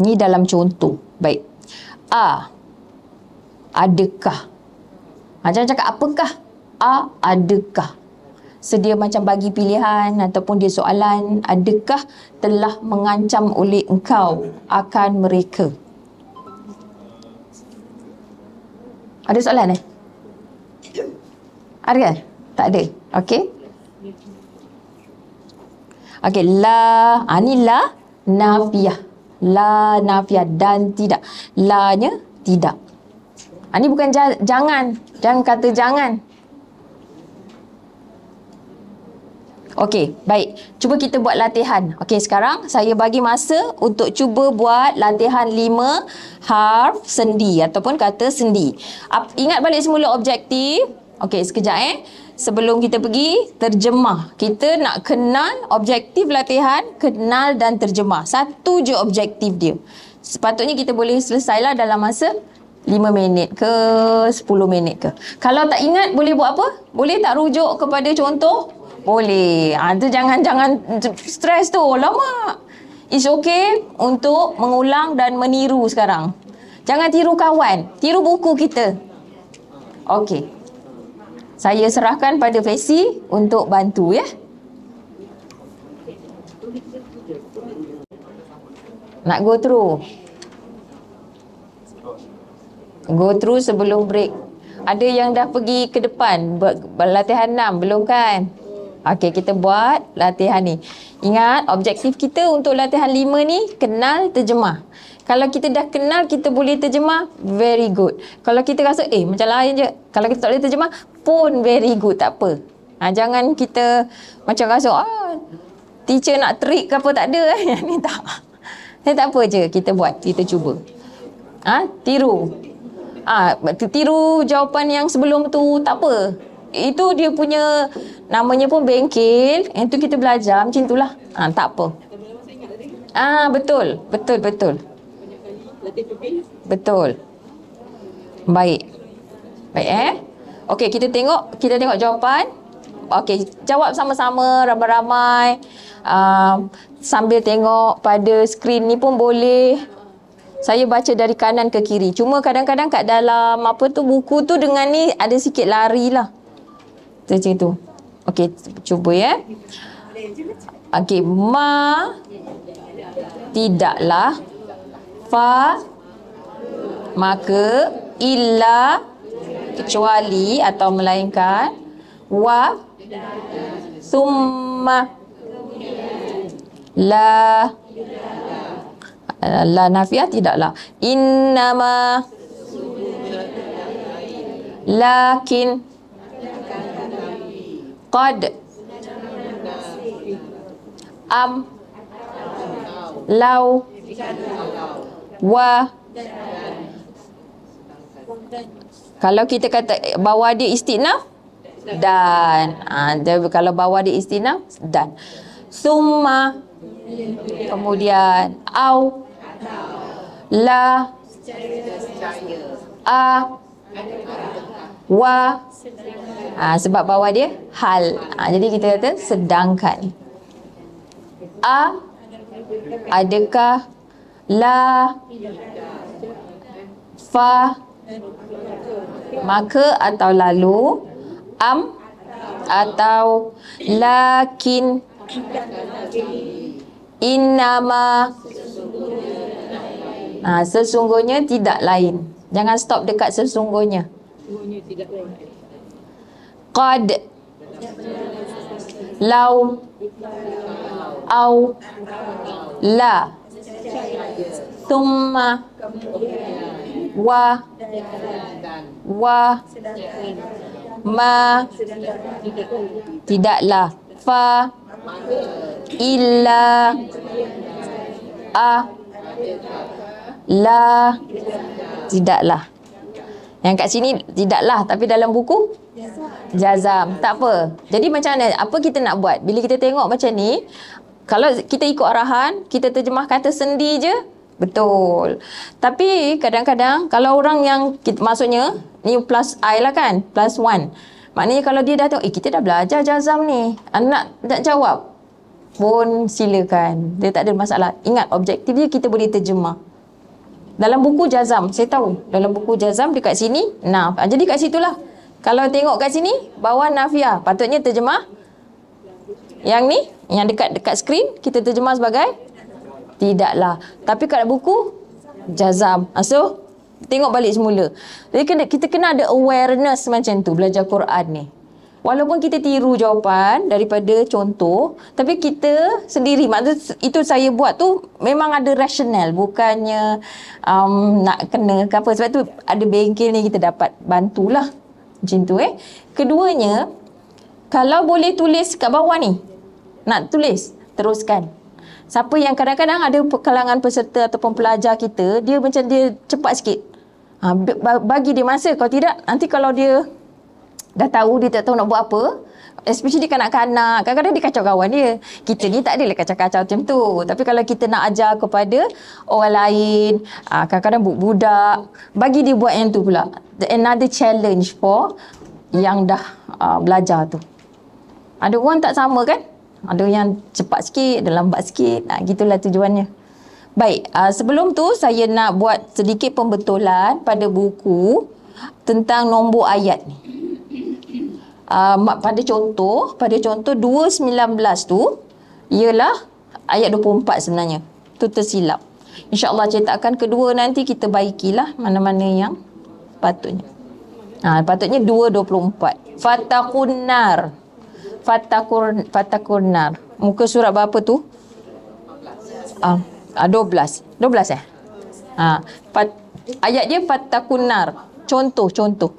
Ni dalam contoh. Baik. A. Adakah. Macam ha, cakap apakah. A. Adakah. Sedia macam bagi pilihan ataupun dia soalan. Adakah telah mengancam oleh engkau akan mereka. Ada soalan eh? Ada kan? Tak ada. Okey. Okey, la, ha, ni nafiah. La, nafiah dan tidak. La-nya tidak. Ini ah, bukan ja, jangan. Jangan kata jangan. Okey, baik. Cuba kita buat latihan. Okey, sekarang saya bagi masa untuk cuba buat latihan lima harf sendi ataupun kata sendi. Up, ingat balik semula objektif. Okey, sekejap eh. Sebelum kita pergi terjemah, kita nak kenal objektif latihan, kenal dan terjemah. Satu je objektif dia. Sepatutnya kita boleh selesailah dalam masa 5 minit ke 10 minit ke. Kalau tak ingat boleh buat apa? Boleh tak rujuk kepada contoh boleh. Itu ah, ha, jangan-jangan stres tu. Lama. It's okay untuk mengulang dan meniru sekarang. Jangan tiru kawan. Tiru buku kita. Okay. Saya serahkan pada Fesi untuk bantu ya. Nak go through. Go through sebelum break. Ada yang dah pergi ke depan latihan 6 belum kan? Okey, kita buat latihan ni. Ingat, objektif kita untuk latihan lima ni kenal terjemah. Kalau kita dah kenal, kita boleh terjemah, very good. Kalau kita rasa, eh macam lain je. Kalau kita tak boleh terjemah, pun very good, tak apa. Ha, jangan kita macam rasa, ah, teacher nak trick ke apa, tak ada. Yang [laughs] ni tak. Ini tak apa je, kita buat, kita cuba. Ha, tiru. Ah, ha, tiru jawapan yang sebelum tu, tak apa itu dia punya namanya pun bengkel. Yang tu kita belajar macam itulah. Ah ha, tak apa. Ah betul. Betul betul. Betul. Baik. Baik eh. Okey kita tengok kita tengok jawapan. Okey jawab sama-sama ramai-ramai. Um, sambil tengok pada skrin ni pun boleh. Saya baca dari kanan ke kiri. Cuma kadang-kadang kat dalam apa tu buku tu dengan ni ada sikit lari lah kita macam tu. Okey, cuba ya. Okey, ma tidaklah fa maka illa kecuali atau melainkan wa summa la la nafiah tidaklah innama lakin qad am lau wa kalau kita kata bawa dia istinaf dan ada ah, ha, kalau bawa dia istinaf dan summa kemudian au la a wa Ha, sebab bawah dia hal. Ha, jadi kita kata sedangkan. A. Adakah. La. Fa. Maka atau lalu. Am. Atau. Lakin. Innama. Ha, sesungguhnya tidak lain. Jangan stop dekat sesungguhnya. Sesungguhnya tidak lain qad lau au la thumma wa wa ma tidaklah fa illa a la tidaklah yang kat sini tidaklah tapi dalam buku jazam. Tak apa. Jadi macam mana apa kita nak buat? Bila kita tengok macam ni, kalau kita ikut arahan, kita terjemah kata sendi je, betul. Tapi kadang-kadang kalau orang yang kita, maksudnya ni plus i lah kan, plus one. Maknanya kalau dia dah tengok, eh kita dah belajar jazam ni. Anak nak jawab pun silakan. Dia tak ada masalah. Ingat objektif dia kita boleh terjemah. Dalam buku jazam, saya tahu. Dalam buku jazam dekat sini, naf. Ah, jadi kat situ lah. Kalau tengok kat sini, bawah Nafia Patutnya terjemah. Yang ni, yang dekat dekat skrin, kita terjemah sebagai? Tidaklah. Tapi kat buku, jazam. Ah, so, tengok balik semula. Jadi kita kena ada awareness macam tu belajar Quran ni. Walaupun kita tiru jawapan daripada contoh, tapi kita sendiri, maksud itu saya buat tu memang ada rasional, bukannya um, nak kena ke apa. Sebab tu ada bengkel ni kita dapat bantulah. Macam tu eh. Keduanya, kalau boleh tulis kat bawah ni, nak tulis, teruskan. Siapa yang kadang-kadang ada kalangan peserta ataupun pelajar kita, dia macam dia cepat sikit. Ha, bagi dia masa, kalau tidak nanti kalau dia dah tahu dia tak tahu nak buat apa especially kanak-kanak kadang-kadang dia kacau kawan dia kita ni tak adalah kacau-kacau macam tu tapi kalau kita nak ajar kepada orang lain ah, kadang-kadang budak bagi dia buat yang tu pula another challenge for yang dah uh, belajar tu ada orang tak sama kan ada yang cepat sikit ada lambat sikit nah, gitulah tujuannya baik uh, sebelum tu saya nak buat sedikit pembetulan pada buku tentang nombor ayat ni uh, pada contoh pada contoh 219 tu ialah ayat 24 sebenarnya tu tersilap insyaallah cetakan kedua nanti kita baikilah mana-mana yang patutnya ha, patutnya 224 fatakunnar fatakun fatakunnar muka surat berapa tu ah uh, uh, 12 12 eh ha, fat, ayat dia fatakunnar contoh contoh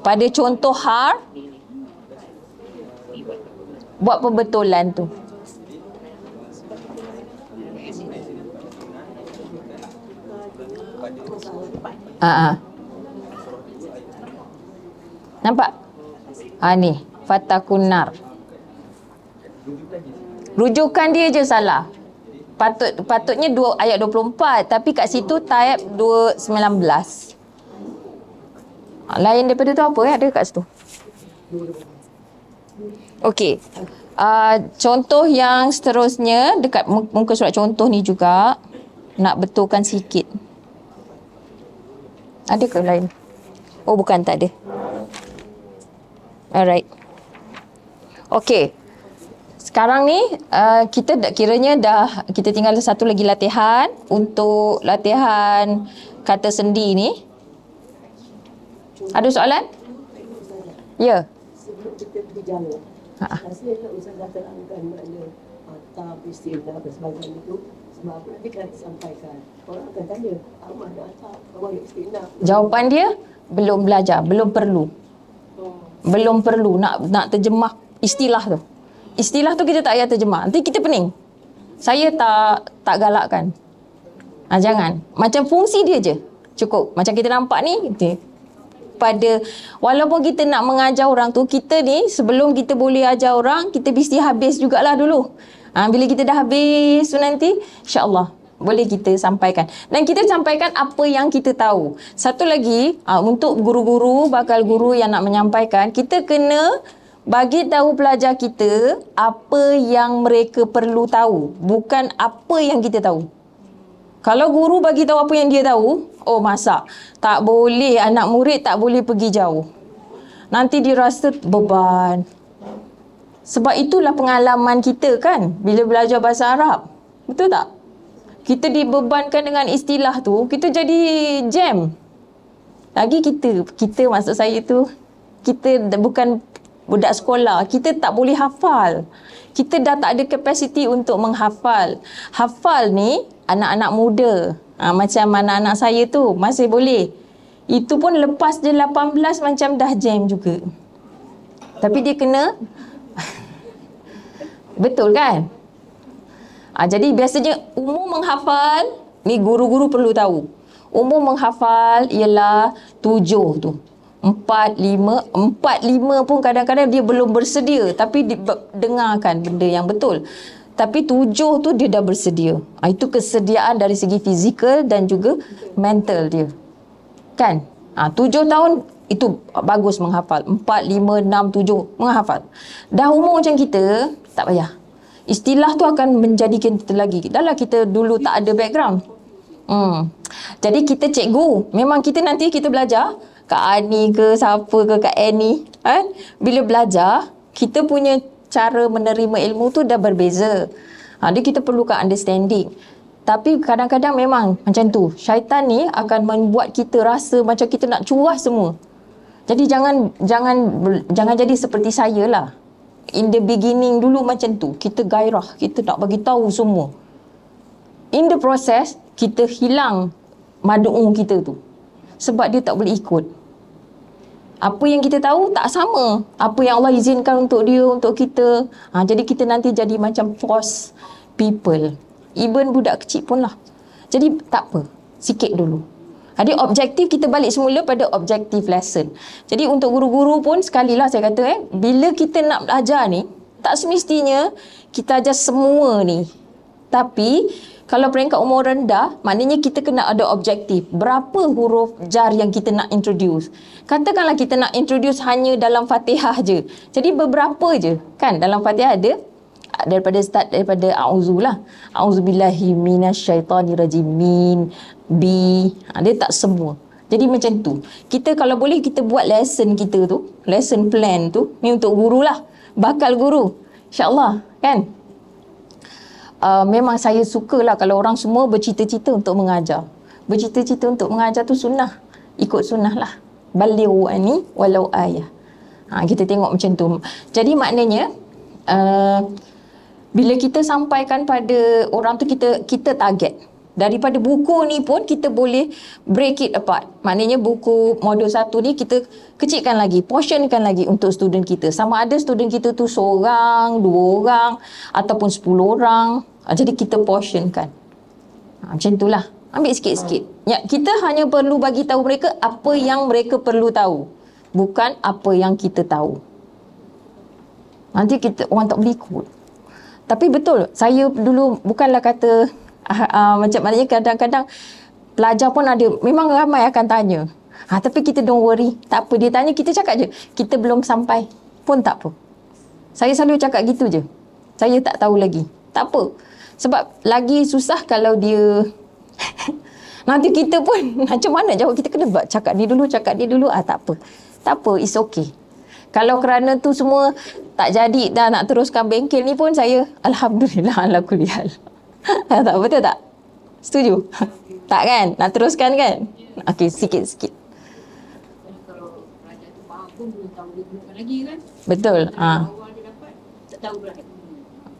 pada contoh har buat pembetulan tu. Ah. uh Nampak? Ah ni, fatakunar. Rujukan dia je salah. Patut patutnya 2 ayat 24 tapi kat situ tayap 219. Lain daripada tu apa ya ada kat situ? Okey. Uh, contoh yang seterusnya dekat muka surat contoh ni juga nak betulkan sikit. Ada ke lain? Oh bukan tak ada. Alright. Okey. Sekarang ni uh, kita dah, kiranya dah kita tinggal satu lagi latihan untuk latihan kata sendi ni. Ada soalan? Ya. Yeah kita pergi jalan. Ha. Maksudnya uh-huh. Ustaz dah terangkan lah, makna mata, bisim dan apa sebagainya itu. Sebab nanti kan sampaikan. Orang akan tanya, Amal dah tak? Amal istilah. Jawapan dia, belum belajar, belum perlu. Hmm. Belum perlu nak nak terjemah istilah tu. Istilah tu kita tak payah terjemah. Nanti kita pening. Saya tak tak galakkan. Ha, jangan. Macam fungsi dia je. Cukup. Macam kita nampak ni, kepada walaupun kita nak mengajar orang tu kita ni sebelum kita boleh ajar orang kita mesti habis jugalah dulu ha, bila kita dah habis tu nanti insyaAllah boleh kita sampaikan dan kita sampaikan apa yang kita tahu satu lagi ha, untuk guru-guru bakal guru yang nak menyampaikan kita kena bagi tahu pelajar kita apa yang mereka perlu tahu bukan apa yang kita tahu kalau guru bagi tahu apa yang dia tahu, oh masak. Tak boleh anak murid tak boleh pergi jauh. Nanti dia rasa beban. Sebab itulah pengalaman kita kan bila belajar bahasa Arab. Betul tak? Kita dibebankan dengan istilah tu, kita jadi jam. Lagi kita, kita masuk saya tu, kita bukan budak sekolah. Kita tak boleh hafal. Kita dah tak ada kapasiti untuk menghafal. Hafal ni, anak-anak muda ha, macam anak-anak saya tu masih boleh itu pun lepas je 18 macam dah jam juga tapi dia kena [laughs] betul kan ha, jadi biasanya umum menghafal ni guru-guru perlu tahu umum menghafal ialah tujuh tu empat lima empat lima pun kadang-kadang dia belum bersedia tapi di, dengarkan benda yang betul tapi tujuh tu dia dah bersedia. Ha, itu kesediaan dari segi fizikal dan juga mental dia. Kan? Ha, tujuh tahun itu bagus menghafal. Empat, lima, enam, tujuh. Menghafal. Dah umur macam kita, tak payah. Istilah tu akan menjadikan kita lagi. Dahlah kita dulu tak ada background. Hmm. Jadi kita cikgu. Memang kita nanti kita belajar. Kak Ani ke siapa ke Kak ani. Kan? Bila belajar, kita punya cara menerima ilmu tu dah berbeza. Ha, jadi kita perlu ke understanding. Tapi kadang-kadang memang macam tu. Syaitan ni akan membuat kita rasa macam kita nak curah semua. Jadi jangan jangan jangan jadi seperti saya lah. In the beginning dulu macam tu. Kita gairah, kita nak bagi tahu semua. In the process, kita hilang madu'ung kita tu. Sebab dia tak boleh ikut apa yang kita tahu tak sama apa yang Allah izinkan untuk dia untuk kita ha, jadi kita nanti jadi macam force people even budak kecil pun lah jadi tak apa sikit dulu jadi objektif kita balik semula pada objektif lesson jadi untuk guru-guru pun sekali lah saya kata eh bila kita nak belajar ni tak semestinya kita ajar semua ni tapi kalau peringkat umur rendah, maknanya kita kena ada objektif. Berapa huruf jar yang kita nak introduce? Katakanlah kita nak introduce hanya dalam fatihah je. Jadi beberapa je. Kan dalam fatihah ada ah, daripada start daripada auzu lah. Auzubillahi minasyaitanirrajim min bi. Ha, dia tak semua. Jadi macam tu. Kita kalau boleh kita buat lesson kita tu, lesson plan tu ni untuk guru lah. Bakal guru. InsyaAllah kan? uh, memang saya sukalah kalau orang semua bercita-cita untuk mengajar. Bercita-cita untuk mengajar tu sunnah. Ikut sunnah lah. Baliru ani walau ayah. Ha, kita tengok macam tu. Jadi maknanya, uh, bila kita sampaikan pada orang tu kita kita target daripada buku ni pun kita boleh break it apart. Maknanya buku modul satu ni kita kecilkan lagi, portionkan lagi untuk student kita. Sama ada student kita tu seorang, dua orang ataupun sepuluh orang, Ha, jadi kita portionkan. Ha, macam itulah. Ambil sikit-sikit. Ya, kita hanya perlu bagi tahu mereka apa yang mereka perlu tahu. Bukan apa yang kita tahu. Nanti kita orang tak boleh ikut. Tapi betul, saya dulu bukanlah kata uh, [laughs] uh, macam maknanya kadang-kadang pelajar pun ada, memang ramai akan tanya. Ha, tapi kita don't worry. Tak apa, dia tanya, kita cakap je. Kita belum sampai pun tak apa. Saya selalu cakap gitu je. Saya tak tahu lagi. Tak apa. Sebab lagi susah kalau dia [laughs] nanti kita pun [laughs] macam mana jawab kita kena buat cakap dia dulu cakap dia dulu ah tak apa. Tak apa it's okay. Kalau kerana tu semua tak jadi dah nak teruskan bengkel ni pun saya [laughs] alhamdulillah ala kulihal. tak apa betul tak? Setuju. tak kan? Nak teruskan kan? Okay, sikit-sikit. Betul. Ah. Ha.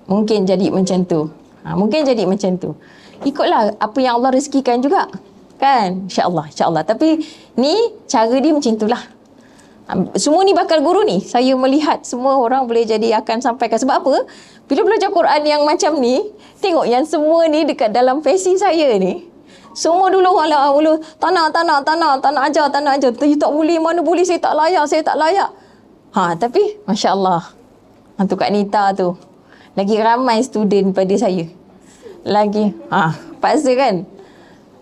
Mungkin jadi macam tu. Ha, mungkin jadi macam tu. Ikutlah apa yang Allah rezekikan juga. Kan? InsyaAllah. InsyaAllah. Tapi ni cara dia macam itulah. Ha, semua ni bakal guru ni. Saya melihat semua orang boleh jadi akan sampaikan. Sebab apa? Bila belajar Quran yang macam ni, tengok yang semua ni dekat dalam facing saya ni. Semua dulu wala wala tak nak tak nak tak nak tak nak ajar tak nak ajar. Tapi tak boleh mana boleh saya tak layak saya tak layak. Ha tapi masya-Allah. Hantu Kak Nita tu lagi ramai student pada saya. Lagi ha paksa kan.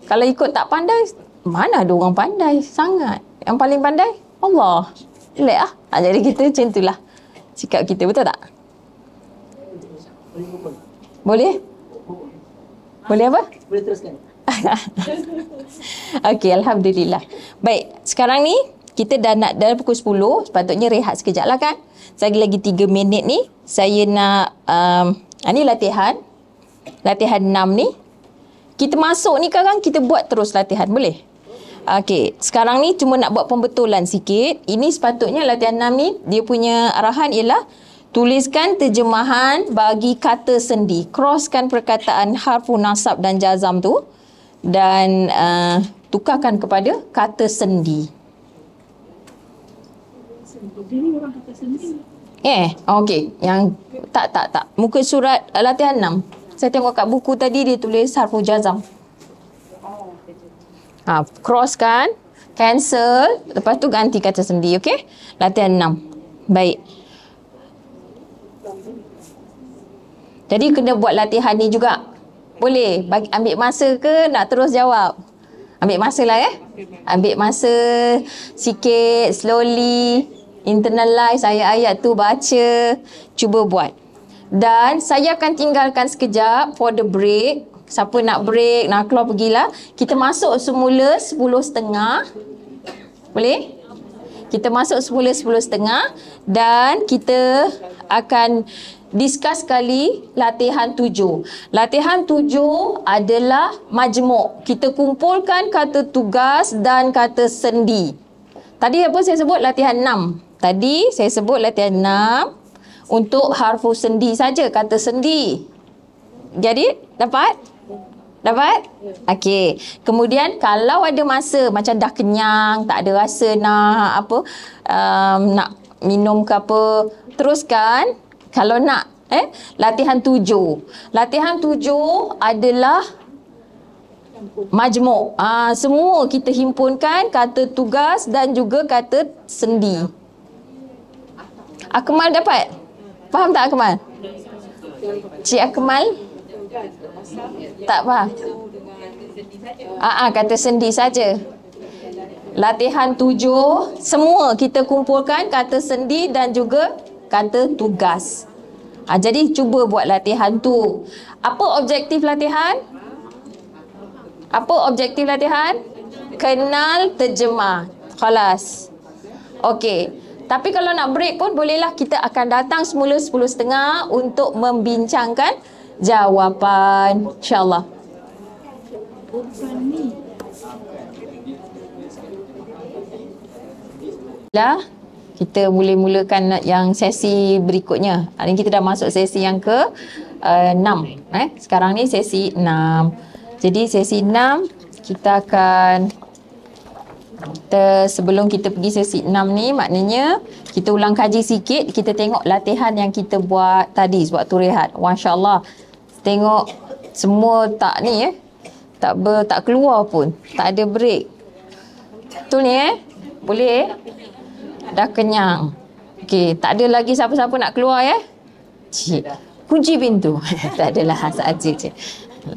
Kalau ikut tak pandai, mana ada orang pandai sangat. Yang paling pandai Allah. Lek ah. Ha, jadi kita macam itulah. Sikap kita betul tak? Boleh? Boleh apa? Boleh teruskan. [laughs] Okey, Alhamdulillah. Baik, sekarang ni kita dah nak dah pukul 10, sepatutnya rehat sekejap lah kan. Saya lagi tiga minit ni. Saya nak. Um, ini ah, latihan. Latihan enam ni. Kita masuk ni sekarang. Kita buat terus latihan. Boleh? Okey. Sekarang ni cuma nak buat pembetulan sikit. Ini sepatutnya latihan enam ni. Dia punya arahan ialah. Tuliskan terjemahan bagi kata sendi. Crosskan perkataan harfu nasab dan jazam tu. Dan uh, tukarkan kepada kata sendi. Eh, okey. Yang tak tak tak. Muka surat uh, latihan 6. Saya tengok kat buku tadi dia tulis harfu jazam. Ha, cross kan? Cancel. Lepas tu ganti kata sendiri, okey? Latihan 6. Baik. Jadi kena buat latihan ni juga. Boleh bagi, ambil masa ke nak terus jawab? Ambil masa lah eh. Ambil masa sikit, slowly internalize ayat-ayat tu baca cuba buat dan saya akan tinggalkan sekejap for the break siapa nak break nak keluar pergilah kita masuk semula 10.30 boleh kita masuk semula setengah dan kita akan discuss kali latihan tujuh. Latihan tujuh adalah majmuk. Kita kumpulkan kata tugas dan kata sendi. Tadi apa saya sebut? Latihan enam. Tadi saya sebut latihan enam untuk harfu sendi saja kata sendi. Jadi dapat? Dapat? Okey. Kemudian kalau ada masa macam dah kenyang, tak ada rasa nak apa um, nak minum ke apa, teruskan. Kalau nak eh latihan tujuh. Latihan tujuh adalah majmuk. Ah semua kita himpunkan kata tugas dan juga kata sendi. Akmal dapat? Faham tak Akmal? Cik Akmal? Tak faham? Ah, ah, kata sendi saja. Latihan tujuh, semua kita kumpulkan kata sendi dan juga kata tugas. Ha, jadi cuba buat latihan tu. Apa objektif latihan? Apa objektif latihan? Kenal terjemah. Kelas. Okey. Tapi kalau nak break pun bolehlah kita akan datang semula 10.30 untuk membincangkan jawapan. InsyaAllah. Lah, kita boleh mulakan yang sesi berikutnya. Hari kita dah masuk sesi yang ke eh, enam. Uh, eh? Sekarang ni sesi enam. Jadi sesi enam kita akan kita sebelum kita pergi sesi 6 ni maknanya kita ulang kaji sikit kita tengok latihan yang kita buat tadi tu rehat masya-Allah tengok semua tak ni eh tak ber, tak keluar pun tak ada break Tu ni eh boleh eh? dah kenyang okey tak ada lagi siapa-siapa nak keluar eh Cik, kunci pintu [laughs] tak adalah saja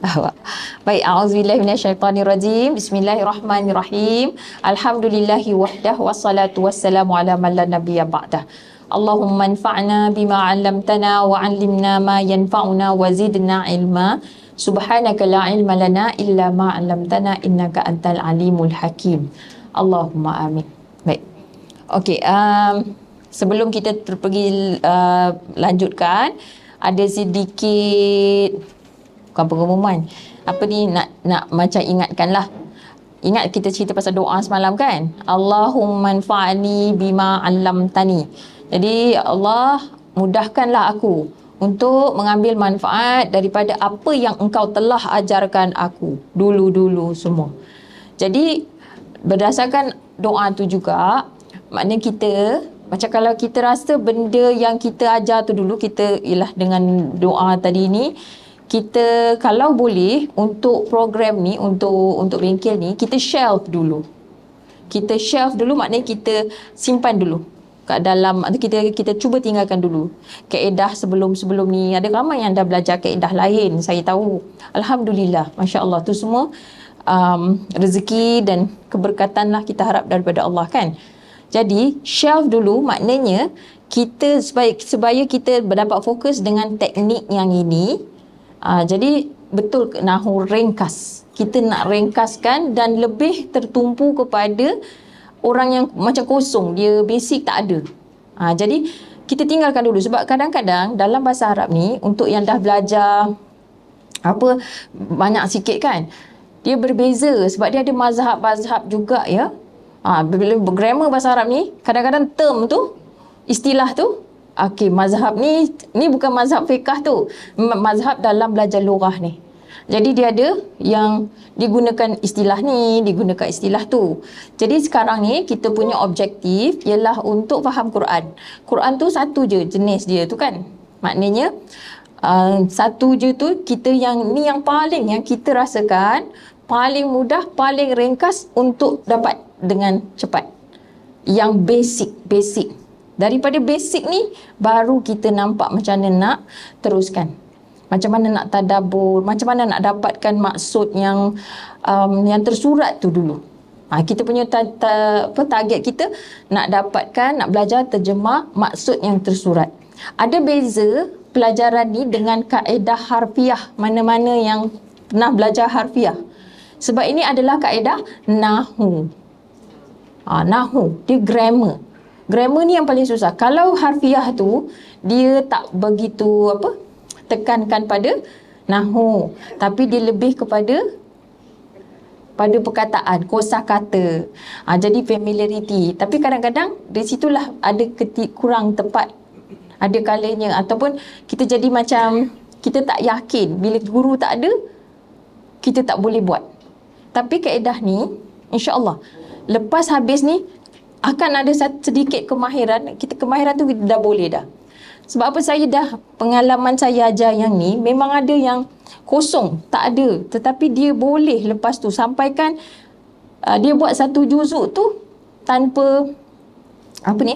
Lawak. [laughs] Baik, auzubillahi minasyaitanirrajim. Bismillahirrahmanirrahim. Alhamdulillahi wahdah wassalatu wassalamu ala man la nabiyya ba'dah. Allahumma anfa'na bima 'allamtana wa 'allimna ma yanfa'una wa zidna 'ilma. Subhanaka la 'ilma lana illa ma 'allamtana innaka antal 'alimul hakim. Allahumma amin. Baik. Okey, um, sebelum kita pergi uh, lanjutkan ada sedikit bukan pengumuman apa ni nak nak macam ingatkan lah, ingat kita cerita pasal doa semalam kan Allahumma anfa'ni bima alam tani. jadi Allah mudahkanlah aku untuk mengambil manfaat daripada apa yang engkau telah ajarkan aku dulu-dulu semua. Jadi berdasarkan doa tu juga maknanya kita macam kalau kita rasa benda yang kita ajar tu dulu kita ialah dengan doa tadi ni kita kalau boleh untuk program ni untuk untuk bengkel ni kita shelf dulu. Kita shelf dulu maknanya kita simpan dulu kat dalam atau kita kita cuba tinggalkan dulu kaedah sebelum-sebelum ni ada ramai yang dah belajar kaedah lain saya tahu alhamdulillah masya-Allah tu semua um, rezeki dan keberkatan lah kita harap daripada Allah kan jadi shelf dulu maknanya kita sebaik sebaya kita dapat fokus dengan teknik yang ini Uh, jadi betul nahu ringkas. Kita nak ringkaskan dan lebih tertumpu kepada orang yang macam kosong. Dia basic tak ada. Uh, jadi kita tinggalkan dulu sebab kadang-kadang dalam bahasa Arab ni untuk yang dah belajar apa banyak sikit kan dia berbeza sebab dia ada mazhab-mazhab juga ya. Ah ha, bila grammar bahasa Arab ni kadang-kadang term tu istilah tu okey mazhab ni ni bukan mazhab fiqh tu mazhab dalam belajar lurah ni jadi dia ada yang digunakan istilah ni digunakan istilah tu jadi sekarang ni kita punya objektif ialah untuk faham Quran Quran tu satu je jenis dia tu kan maknanya uh, satu je tu kita yang ni yang paling yang kita rasakan paling mudah paling ringkas untuk dapat dengan cepat yang basic basic Daripada basic ni baru kita nampak macam mana nak teruskan. Macam mana nak tadabur, macam mana nak dapatkan maksud yang um, yang tersurat tu dulu. Ha, kita punya ta, ta, apa, target kita nak dapatkan, nak belajar terjemah maksud yang tersurat. Ada beza pelajaran ni dengan kaedah harfiah mana-mana yang pernah belajar harfiah. Sebab ini adalah kaedah nahu. Ha, nahu, dia grammar. Grammar ni yang paling susah. Kalau harfiah tu dia tak begitu apa tekankan pada nahu tapi dia lebih kepada pada perkataan, kosakata, kata. Ha, jadi familiarity. Tapi kadang-kadang di situlah ada ketik kurang tepat ada kalanya ataupun kita jadi macam kita tak yakin bila guru tak ada kita tak boleh buat. Tapi kaedah ni insya-Allah lepas habis ni akan ada sedikit kemahiran kita kemahiran tu dah boleh dah sebab apa saya dah pengalaman saya ajar yang ni memang ada yang kosong tak ada tetapi dia boleh lepas tu sampaikan uh, dia buat satu juzuk tu tanpa apa ni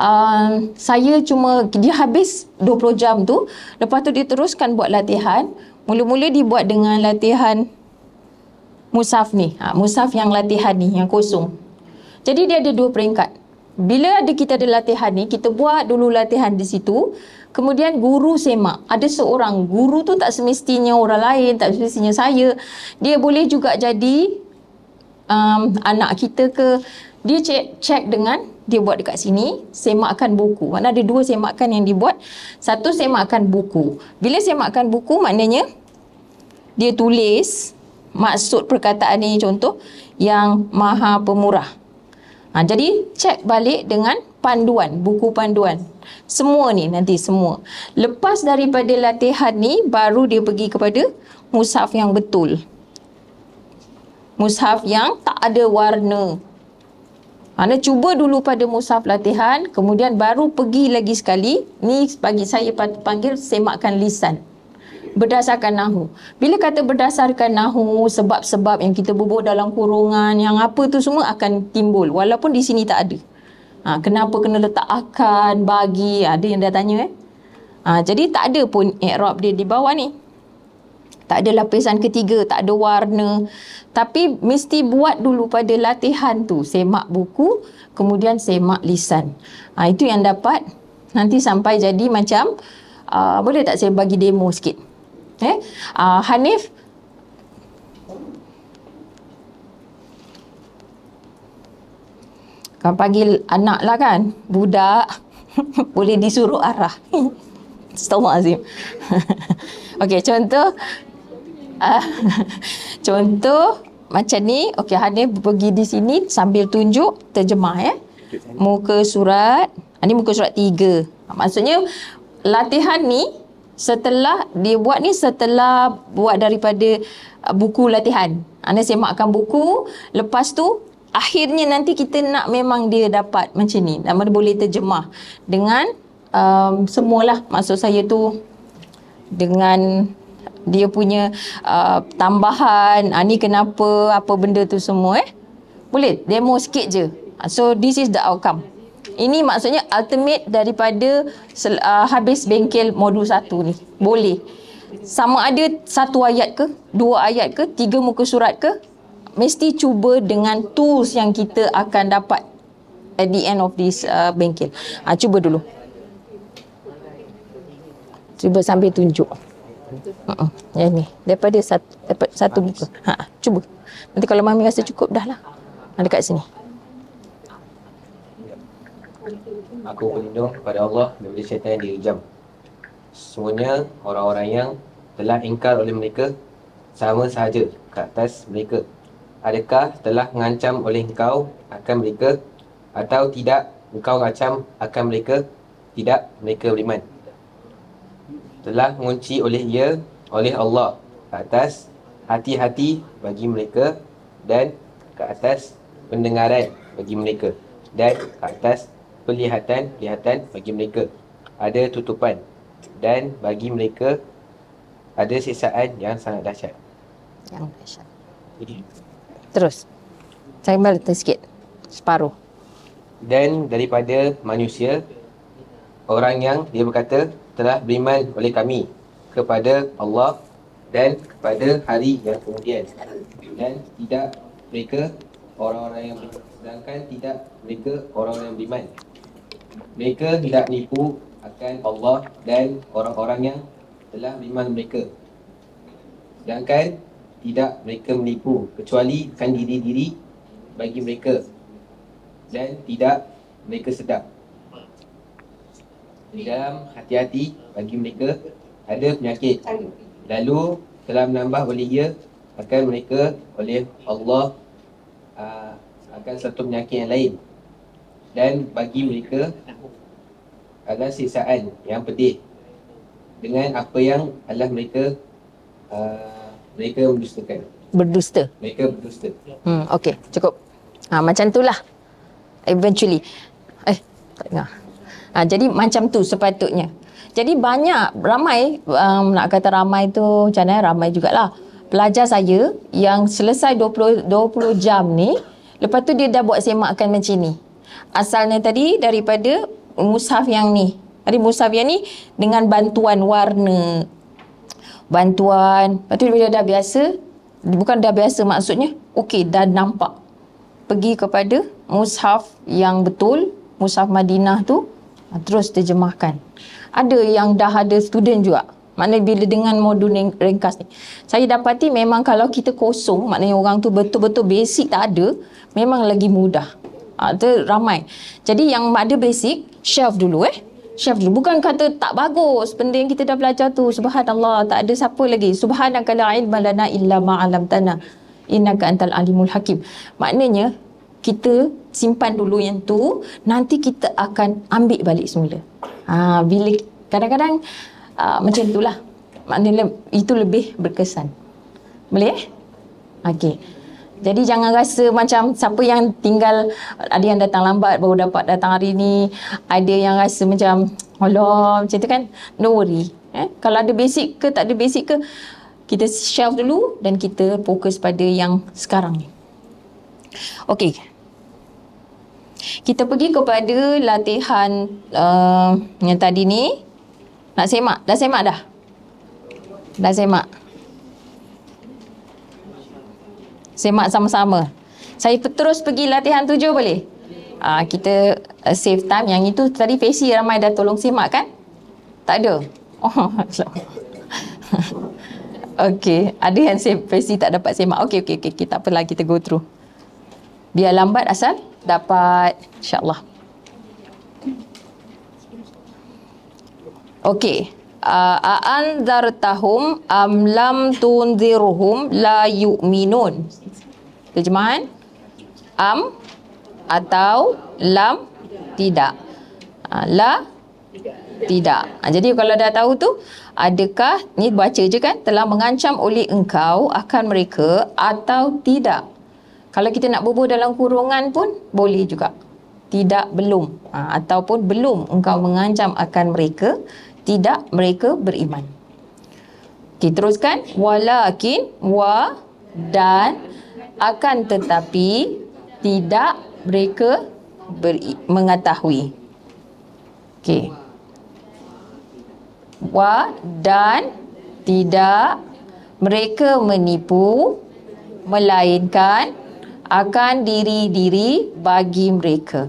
uh, saya cuma dia habis 20 jam tu lepas tu dia teruskan buat latihan mula-mula dia buat dengan latihan musaf ni ha, musaf yang latihan ni yang kosong jadi dia ada dua peringkat. Bila ada kita ada latihan ni, kita buat dulu latihan di situ. Kemudian guru semak. Ada seorang guru tu tak semestinya orang lain, tak semestinya saya. Dia boleh juga jadi um, anak kita ke. Dia check, check dengan dia buat dekat sini, semakkan buku. Mana ada dua semakkan yang dibuat. Satu semakkan buku. Bila semakkan buku maknanya dia tulis maksud perkataan ini contoh yang maha pemurah. Ha, jadi, cek balik dengan panduan, buku panduan. Semua ni nanti, semua. Lepas daripada latihan ni, baru dia pergi kepada mushaf yang betul. Mushaf yang tak ada warna. Ana ha, cuba dulu pada mushaf latihan, kemudian baru pergi lagi sekali. Ni bagi saya panggil semakkan lisan berdasarkan nahu. Bila kata berdasarkan nahu, sebab-sebab yang kita bubuh dalam kurungan, yang apa tu semua akan timbul. Walaupun di sini tak ada. Ha, kenapa kena letak akan, bagi, ada yang dah tanya eh. Ha, jadi tak ada pun ikhrab dia di bawah ni. Tak ada lapisan ketiga, tak ada warna. Tapi mesti buat dulu pada latihan tu. Semak buku, kemudian semak lisan. Ha, itu yang dapat. Nanti sampai jadi macam, uh, boleh tak saya bagi demo sikit? Okay. Uh, Hanif, Kau panggil anak lah kan, budak [laughs] boleh disuruh arah. Stoma [laughs] Azim. [laughs] okay, contoh. Uh, contoh macam ni. Okay, Hanif pergi di sini sambil tunjuk terjemah ya. Eh. Muka surat. Ini ah, muka surat tiga. Maksudnya latihan ni setelah dia buat ni setelah buat daripada uh, buku latihan. Anda semakkan buku, lepas tu akhirnya nanti kita nak memang dia dapat macam ni. Nama dia boleh terjemah dengan um, semualah maksud saya tu dengan dia punya uh, tambahan ah, ni kenapa apa benda tu semua eh boleh demo sikit je so this is the outcome ini maksudnya ultimate daripada uh, habis bengkel modul satu ni. Boleh. Sama ada satu ayat ke, dua ayat ke, tiga muka surat ke, mesti cuba dengan tools yang kita akan dapat at the end of this uh, bengkel. Ha, cuba dulu. Cuba sambil tunjuk. Uh-uh. Yang ni. Daripada satu, daripada satu muka. Ha, cuba. Nanti kalau Mami rasa cukup, dah lah. Ada sini. aku berlindung kepada Allah daripada syaitan yang dihujam. Semuanya orang-orang yang telah ingkar oleh mereka sama sahaja ke atas mereka. Adakah telah mengancam oleh engkau akan mereka atau tidak engkau mengancam akan mereka tidak mereka beriman. Telah mengunci oleh ia oleh Allah ke atas hati-hati bagi mereka dan ke atas pendengaran bagi mereka dan ke atas penglihatan penglihatan bagi mereka ada tutupan dan bagi mereka ada sisaan yang sangat dahsyat. Yang dahsyat. Jadi. Terus. Saya balik sikit. Separuh. Dan daripada manusia, orang yang dia berkata telah beriman oleh kami kepada Allah dan kepada hari yang kemudian. Dan tidak mereka orang-orang yang sedangkan tidak mereka orang-orang yang beriman. Mereka tidak menipu akan Allah dan orang-orang yang telah beriman mereka. Sedangkan tidak mereka menipu kecuali kan diri-diri bagi mereka dan tidak mereka sedap. Di dalam hati-hati bagi mereka ada penyakit. Lalu telah menambah oleh ia akan mereka oleh Allah uh, akan satu penyakit yang lain dan bagi mereka ada sisaan yang pedih dengan apa yang Allah mereka uh, mereka mendustakan berdusta mereka berdusta hmm okey cukup ha macam itulah eventually eh tak dengar ha jadi macam tu sepatutnya jadi banyak ramai um, nak kata ramai tu macam mana ramai jugalah pelajar saya yang selesai 20 20 jam ni lepas tu dia dah buat semakan macam ni asalnya tadi daripada mushaf yang ni hari mushaf yang ni dengan bantuan warna bantuan lepas tu dia dah biasa bukan dah biasa maksudnya okey dah nampak pergi kepada mushaf yang betul mushaf Madinah tu terus terjemahkan ada yang dah ada student juga Maknanya bila dengan modul ringkas ni. Saya dapati memang kalau kita kosong, maknanya orang tu betul-betul basic tak ada, memang lagi mudah. Ha, tu ramai. Jadi yang ada basic, shelf dulu eh. shelf dulu. Bukan kata tak bagus. Benda yang kita dah belajar tu. Subhanallah. Tak ada siapa lagi. Subhanallah la ilma lana illa ma'alam tanah. Innaka antal alimul hakim. Maknanya, kita simpan dulu yang tu. Nanti kita akan ambil balik semula. Ha, bila kadang-kadang uh, macam itulah maknanya itu lebih berkesan boleh eh? okey jadi jangan rasa macam siapa yang tinggal ada yang datang lambat baru dapat datang hari ni ada yang rasa macam Allah macam tu kan no worry eh kalau ada basic ke tak ada basic ke kita shelf dulu dan kita fokus pada yang sekarang ni Okay, kita pergi kepada latihan uh, yang tadi ni nak semak? Dah semak dah? Dah semak? Semak sama-sama. Saya terus pergi latihan tujuh boleh? Ah uh, kita uh, save time. Yang itu tadi Faisy ramai dah tolong semak kan? Tak ada? [laughs] Oh, [laughs] Okey, ada yang Faisy tak dapat semak. Okey, okay okey. Tak apalah kita go through. Biar lambat asal dapat. InsyaAllah. Okey. Ah, aan dartahum am lam tunzirhum la minun. Terjemahan? Am atau lam tidak. Ah, la tidak. Ah, jadi kalau dah tahu tu, adakah ni baca je kan telah mengancam oleh engkau akan mereka atau tidak. Kalau kita nak bubuh dalam kurungan pun boleh juga. Tidak belum ataupun belum engkau mengancam akan mereka tidak mereka beriman. Okey, teruskan. Walakin wa dan akan tetapi tidak mereka beri mengetahui. Okey. Wa dan tidak mereka menipu melainkan akan diri-diri bagi mereka.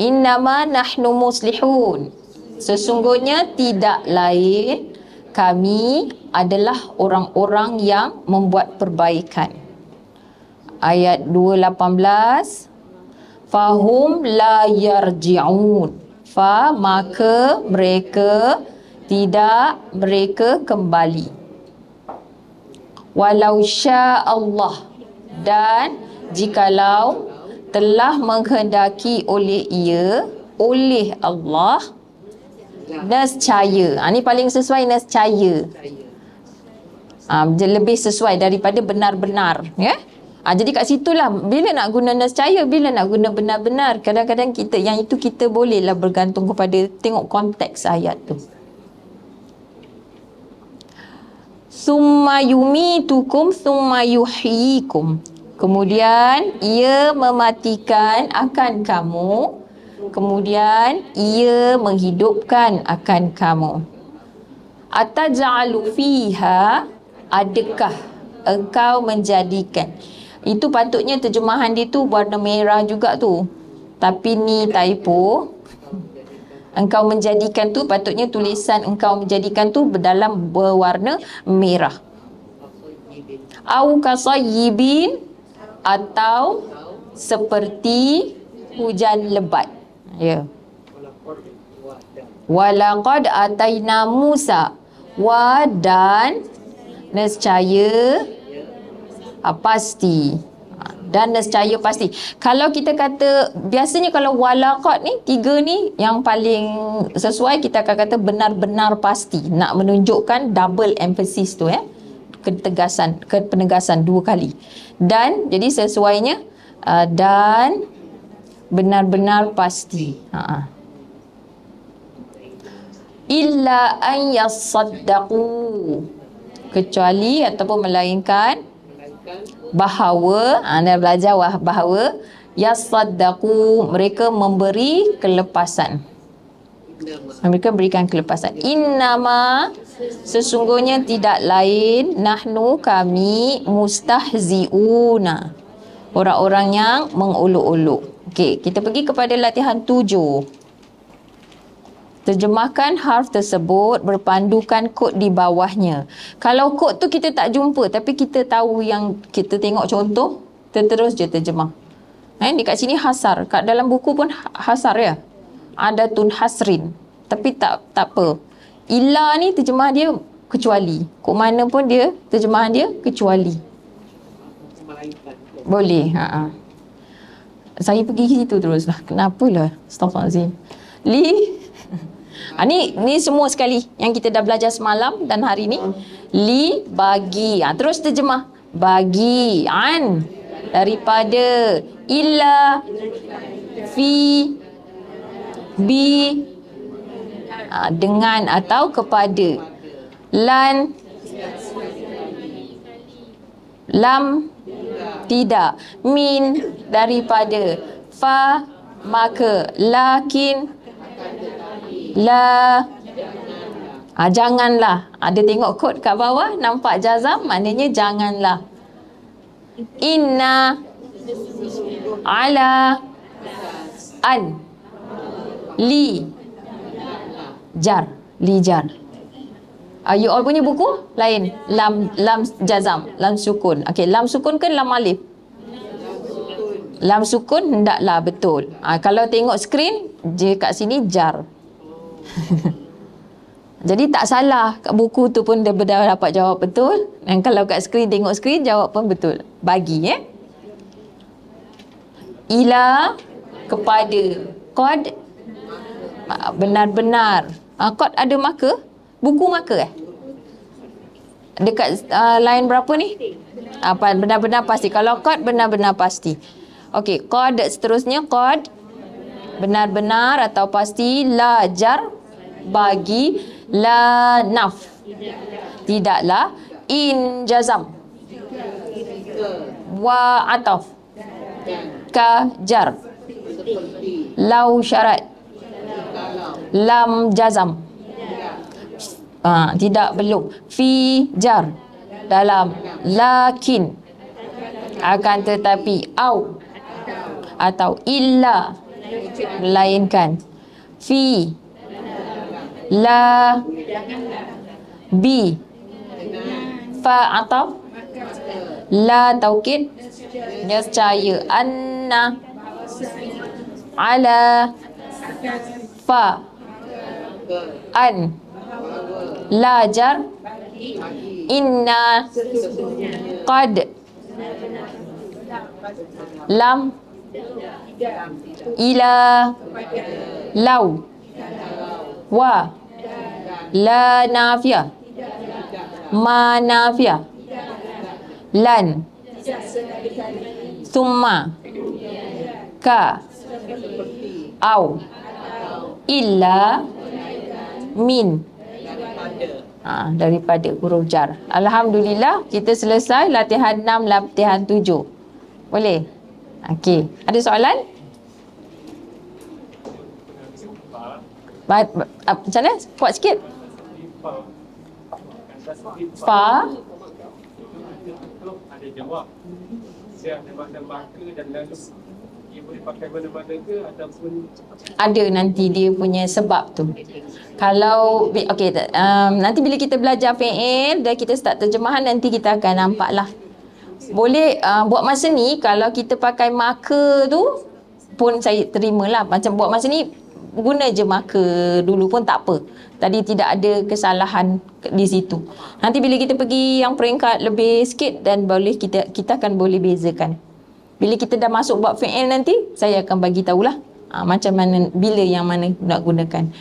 Innama nahnu muslihun. Sesungguhnya tidak lain kami adalah orang-orang yang membuat perbaikan. Ayat 218. Fahum la yarji'un. Fa maka mereka tidak mereka kembali. Walau sya Allah dan jikalau telah menghendaki oleh ia oleh Allah nescaya. Ha, ini paling sesuai nescaya. Ha, lebih sesuai daripada benar-benar. Ya? Ha, jadi kat situlah bila nak guna nescaya, bila nak guna benar-benar. Kadang-kadang kita yang itu kita bolehlah bergantung kepada tengok konteks ayat tu. Summa tukum, summa yuhyikum. Kemudian ia mematikan akan kamu. Kemudian ia menghidupkan akan kamu. Ataja'alu fiha adakah engkau menjadikan. Itu patutnya terjemahan dia tu warna merah juga tu. Tapi ni typo. Engkau menjadikan tu patutnya tulisan engkau menjadikan tu dalam berwarna merah. Au kasayibin atau seperti hujan lebat. Ya. Yeah. Walaqad ataina Musa wa dan nescaya pasti dan nescaya pasti. Kalau kita kata biasanya kalau walaqad ni tiga ni yang paling sesuai kita akan kata benar-benar pasti nak menunjukkan double emphasis tu eh. Ya? ketegasan penegasan dua kali dan jadi sesuainya uh, dan benar-benar pasti ha uh illa an yasaddaqu kecuali ataupun melainkan bahawa ha, anda belajar bahawa yasaddaqu mereka memberi kelepasan mereka berikan kelepasan. Innama sesungguhnya tidak lain nahnu kami mustahziuna. Orang-orang yang mengolok uluk Okey, kita pergi kepada latihan tujuh. Terjemahkan harf tersebut berpandukan kod di bawahnya. Kalau kod tu kita tak jumpa tapi kita tahu yang kita tengok contoh, terus je terjemah. Eh, dekat sini hasar. Kat dalam buku pun ha-, hasar ya ada tun hasrin tapi tak tak apa illa ni terjemah dia kecuali kok mana pun dia terjemahan dia kecuali boleh ha -ha. saya pergi situ lah. Kenapa lah kenapalah Azim. li ha, ni, ni semua sekali yang kita dah belajar semalam dan hari ni li bagi ha, terus terjemah bagi an daripada illa fi bi uh, dengan atau kepada lan lam tidak min daripada fa maka lakin la ha, janganlah ada ah, tengok kod kat bawah nampak jazam maknanya janganlah inna ala an Li Jar Li Jar Are ah, you all punya buku? Lain Lam Lam Jazam Lam Sukun Okay Lam Sukun ke Lam Alif? Lam Sukun Hendaklah betul ha, Kalau tengok skrin Dia kat sini Jar [laughs] Jadi tak salah Kat buku tu pun Dia berdarah dapat jawab betul Dan kalau kat skrin Tengok skrin Jawab pun betul Bagi eh Ila kepada kod. Ah, benar-benar. Uh, kot ada maka? Buku maka eh? Dekat uh, line berapa ni? Apa benar-benar pasti. Kalau kod benar-benar pasti. Okey, kod seterusnya kod benar-benar atau pasti lajar bagi la naf. Tidaklah in jazam. Wa ataf. kajar Lau syarat. Lam jazam. Ha, tidak belum. Fi jar. Dalam. Lakin. Akan tetapi. Au. Atau illa. Melainkan. Fi. La. Bi. Fa atau. La taukin. Nescaya. Anna. Ala. Fa An Lajar Inna Qad Lam Ila Lau Wa La nafia Ma nafia Lan Summa Ka Au illa min ha, daripada huruf jar. Alhamdulillah kita selesai latihan 6 latihan 7. Boleh? Okey. Ada soalan? Baik, ah, macam mana? Kuat sikit. Fa. Kalau ada jawab, saya ada bahasa bahasa dan lalu ada nanti dia punya sebab tu. Kalau okey um, nanti bila kita belajar fi'il dan kita start terjemahan nanti kita akan nampak lah. Boleh uh, buat masa ni kalau kita pakai marker tu pun saya terima lah. macam buat masa ni guna je marker dulu pun tak apa. Tadi tidak ada kesalahan di situ. Nanti bila kita pergi yang peringkat lebih sikit dan boleh kita kita akan boleh bezakan bila kita dah masuk bab fi'il nanti saya akan bagi tahulah uh, macam mana bila yang mana nak gunakan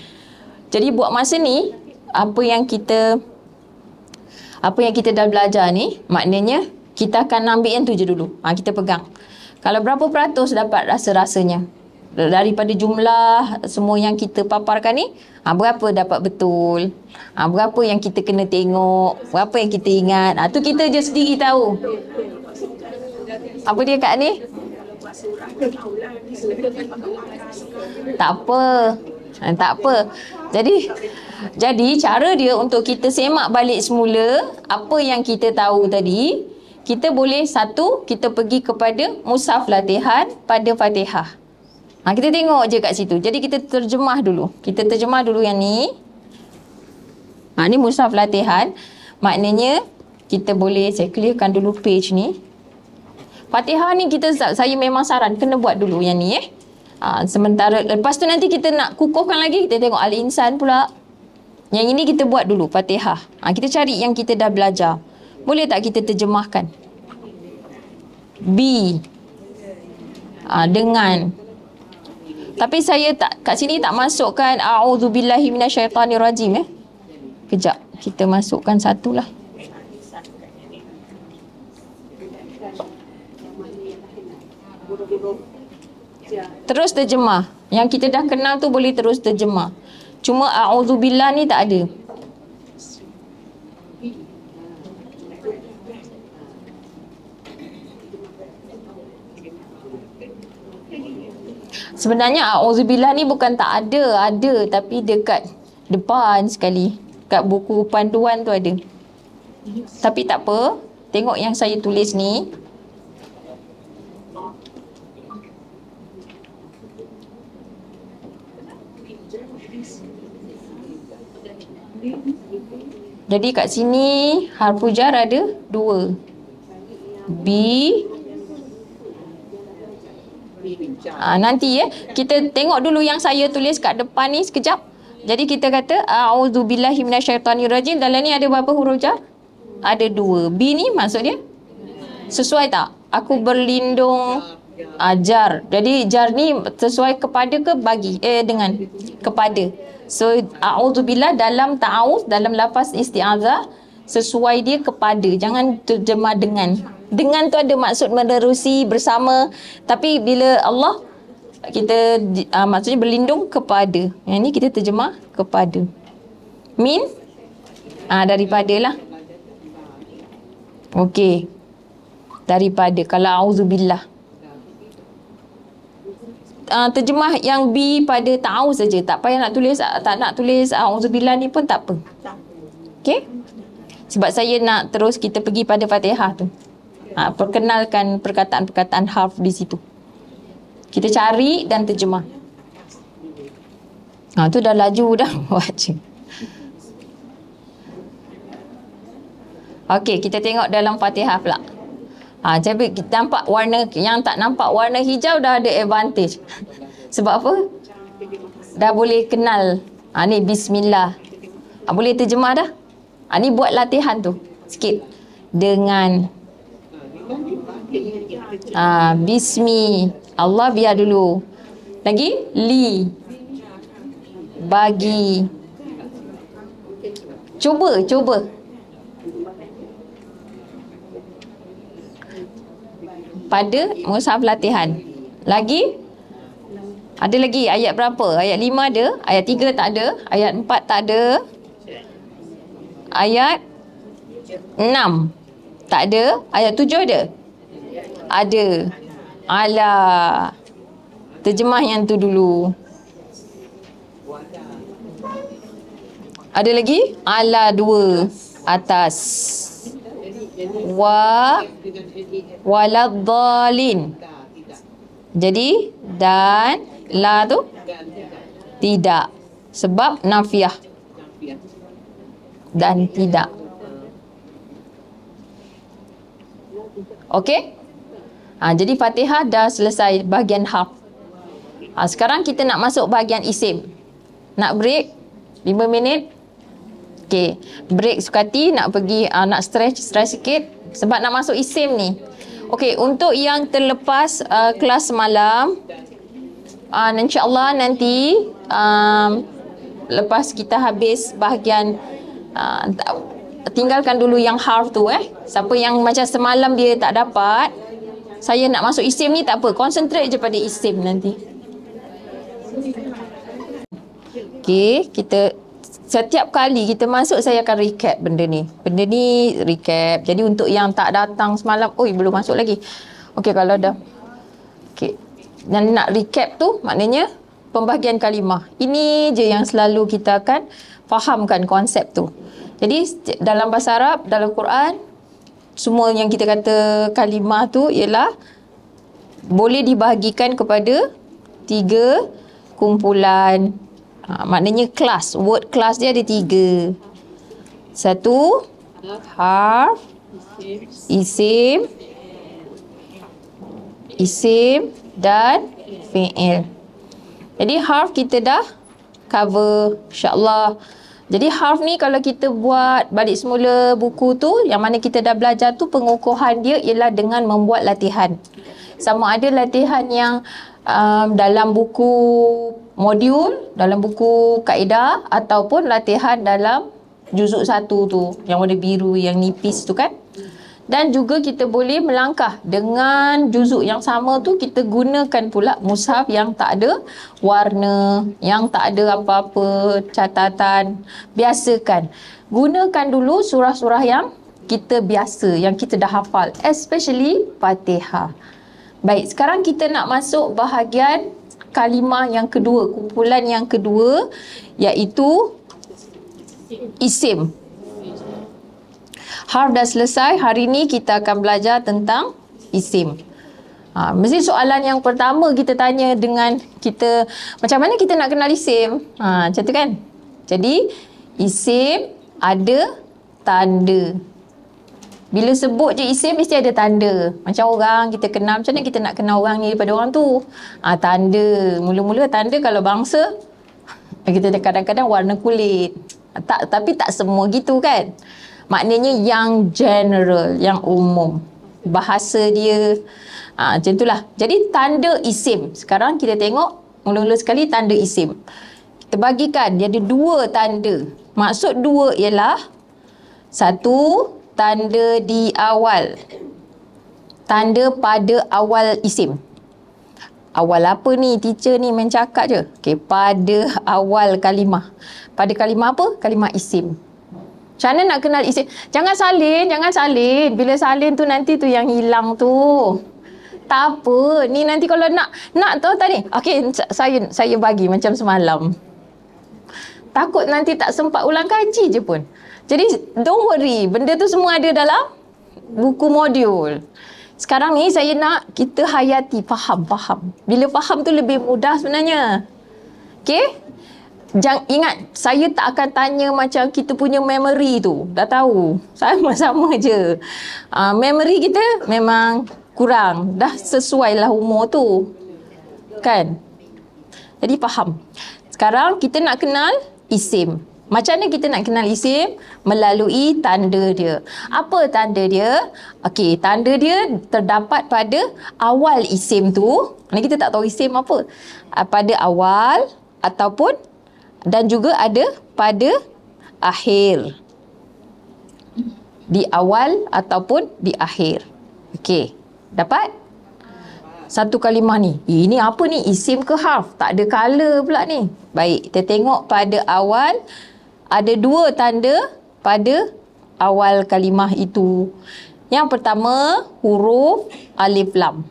jadi buat masa ni apa yang kita apa yang kita dah belajar ni maknanya kita akan ambil yang tu je dulu ha, kita pegang kalau berapa peratus dapat rasa-rasanya daripada jumlah semua yang kita paparkan ni ha, berapa dapat betul ha, berapa yang kita kena tengok berapa yang kita ingat ha, kita je sendiri tahu apa dia kat ni? Tak apa. Eh, tak apa. Jadi jadi cara dia untuk kita semak balik semula apa yang kita tahu tadi, kita boleh satu kita pergi kepada musaf latihan pada Fatihah. Ha, kita tengok je kat situ. Jadi kita terjemah dulu. Kita terjemah dulu yang ni. Ha, ni musaf latihan. Maknanya kita boleh saya clearkan dulu page ni. Fatihah ni kita saya memang saran kena buat dulu yang ni eh. Ha, sementara lepas tu nanti kita nak kukuhkan lagi kita tengok Al-Insan pula. Yang ini kita buat dulu Fatihah. Ah, ha, kita cari yang kita dah belajar. Boleh tak kita terjemahkan? B. Ha, dengan. Tapi saya tak kat sini tak masukkan a'udzubillahi minasyaitanirrajim eh. Kejap kita masukkan satulah. Ya. Terus terjemah. Yang kita dah kenal tu boleh terus terjemah. Cuma a'udzubillah ni tak ada. Sebenarnya a'udzubillah ni bukan tak ada, ada tapi dekat depan sekali. Dekat buku panduan tu ada. Tapi tak apa, tengok yang saya tulis ni. Jadi kat sini harfu jar ada dua. B. Ha, nanti ya. Kita tengok dulu yang saya tulis kat depan ni sekejap. Jadi kita kata A'udzubillahiminasyaitanirajim. Dalam ni ada berapa huruf jar? Ada dua. B ni maksud dia? Sesuai tak? Aku berlindung ajar. Ah, Jadi jar ni sesuai kepada ke bagi? Eh dengan. Kepada. So billah dalam ta'awuz dalam lafaz isti'azah sesuai dia kepada jangan terjemah dengan. Dengan tu ada maksud menerusi bersama tapi bila Allah kita uh, maksudnya berlindung kepada. Yang ni kita terjemah kepada. Min ah uh, daripadalah. Okey. Daripada kalau billah uh, terjemah yang B pada tahu saja. Tak payah nak tulis uh, tak nak tulis ah, auzubillah uh, ni pun tak apa. Okey? Sebab saya nak terus kita pergi pada Fatihah tu. Ha, perkenalkan perkataan-perkataan half di situ. Kita cari dan terjemah. Ha, tu dah laju dah [laughs] baca. Okey, kita tengok dalam Fatihah pula. Ha, tapi kita nampak warna yang tak nampak warna hijau dah ada advantage. Sebab apa? Dah boleh kenal. Ha, ni bismillah. Ha, boleh terjemah dah. Ha, ni buat latihan tu. Sikit. Dengan. Ha, bismi. Allah biar dulu. Lagi. Li. Bagi. Cuba, cuba. pada mushaf latihan. Lagi? Ada lagi ayat berapa? Ayat lima ada, ayat tiga tak ada, ayat empat tak ada. Ayat enam tak ada, ayat tujuh ada. Ada. Ala. Terjemah yang tu dulu. Ada lagi? Ala dua atas wa waladhalin jadi dan la tu tidak sebab nafiah dan tidak okey ha, jadi fatihah dah selesai bahagian harf ha, sekarang kita nak masuk bahagian isim nak break 5 minit Okay. Break sukati nak pergi uh, nak stretch, stretch sikit sebab nak masuk isim ni. Okay. Untuk yang terlepas uh, kelas malam. Uh, InsyaAllah nanti um, lepas kita habis bahagian uh, tinggalkan dulu yang half tu eh. Siapa yang macam semalam dia tak dapat. Saya nak masuk isim ni tak apa. Concentrate je pada isim nanti. Okay, kita setiap kali kita masuk saya akan recap benda ni. Benda ni recap. Jadi untuk yang tak datang semalam, oi belum masuk lagi. Okey kalau dah. Okey. Dan nak recap tu maknanya pembahagian kalimah. Ini je yang selalu kita akan fahamkan konsep tu. Jadi dalam bahasa Arab, dalam Quran semua yang kita kata kalimah tu ialah boleh dibahagikan kepada tiga kumpulan Ha, maknanya class. Word class dia ada tiga. Satu. Harf. Isim. Isim. Dan. Fi'il. Jadi harf kita dah cover. InsyaAllah. Jadi harf ni kalau kita buat balik semula buku tu. Yang mana kita dah belajar tu. Pengukuhan dia ialah dengan membuat latihan. Sama ada latihan yang um, dalam buku modul, dalam buku kaedah ataupun latihan dalam juzuk satu tu yang warna biru yang nipis tu kan. Dan juga kita boleh melangkah dengan juzuk yang sama tu kita gunakan pula mushaf yang tak ada warna, yang tak ada apa-apa catatan. Biasakan. Gunakan dulu surah-surah yang kita biasa, yang kita dah hafal. Especially Fatihah. Baik, sekarang kita nak masuk bahagian kalimah yang kedua, kumpulan yang kedua iaitu isim. Harf dah selesai, hari ini kita akan belajar tentang isim. Ha, mesti soalan yang pertama kita tanya dengan kita, macam mana kita nak kenal isim? Ha, macam tu kan? Jadi, isim ada tanda. Bila sebut je isim mesti ada tanda. Macam orang kita kenal macam mana kita nak kenal orang ni daripada orang tu? Ah ha, tanda. Mula-mula tanda kalau bangsa [laughs] kita kadang-kadang warna kulit. Tak tapi tak semua gitu kan. Maknanya yang general, yang umum. Bahasa dia ha, macam itulah. Jadi tanda isim. Sekarang kita tengok mula-mula sekali tanda isim. Kita bagikan dia ada dua tanda. Maksud dua ialah satu tanda di awal. Tanda pada awal isim. Awal apa ni? Teacher ni mencakap je. Okay, pada awal kalimah. Pada kalimah apa? Kalimah isim. Macam mana nak kenal isim? Jangan salin, jangan salin. Bila salin tu nanti tu yang hilang tu. Tak apa. Ni nanti kalau nak, nak tu tadi. Okay, saya saya bagi macam semalam. Takut nanti tak sempat ulang kaji je pun. Jadi don't worry, benda tu semua ada dalam buku modul. Sekarang ni saya nak kita hayati, faham, faham. Bila faham tu lebih mudah sebenarnya. Okay? Jangan, ingat, saya tak akan tanya macam kita punya memory tu. Dah tahu. Sama-sama [laughs] je. Uh, memory kita memang kurang. Dah sesuai lah umur tu. Kan? Jadi faham. Sekarang kita nak kenal isim. Macam mana kita nak kenal isim? Melalui tanda dia. Apa tanda dia? Okey, tanda dia terdapat pada awal isim tu. Ini kita tak tahu isim apa. Ah, pada awal ataupun dan juga ada pada akhir. Di awal ataupun di akhir. Okey, dapat? Satu kalimah ni. Eh, ini apa ni? Isim ke harf? Tak ada color pula ni. Baik, kita tengok pada awal ada dua tanda pada awal kalimah itu. Yang pertama, huruf alif lam.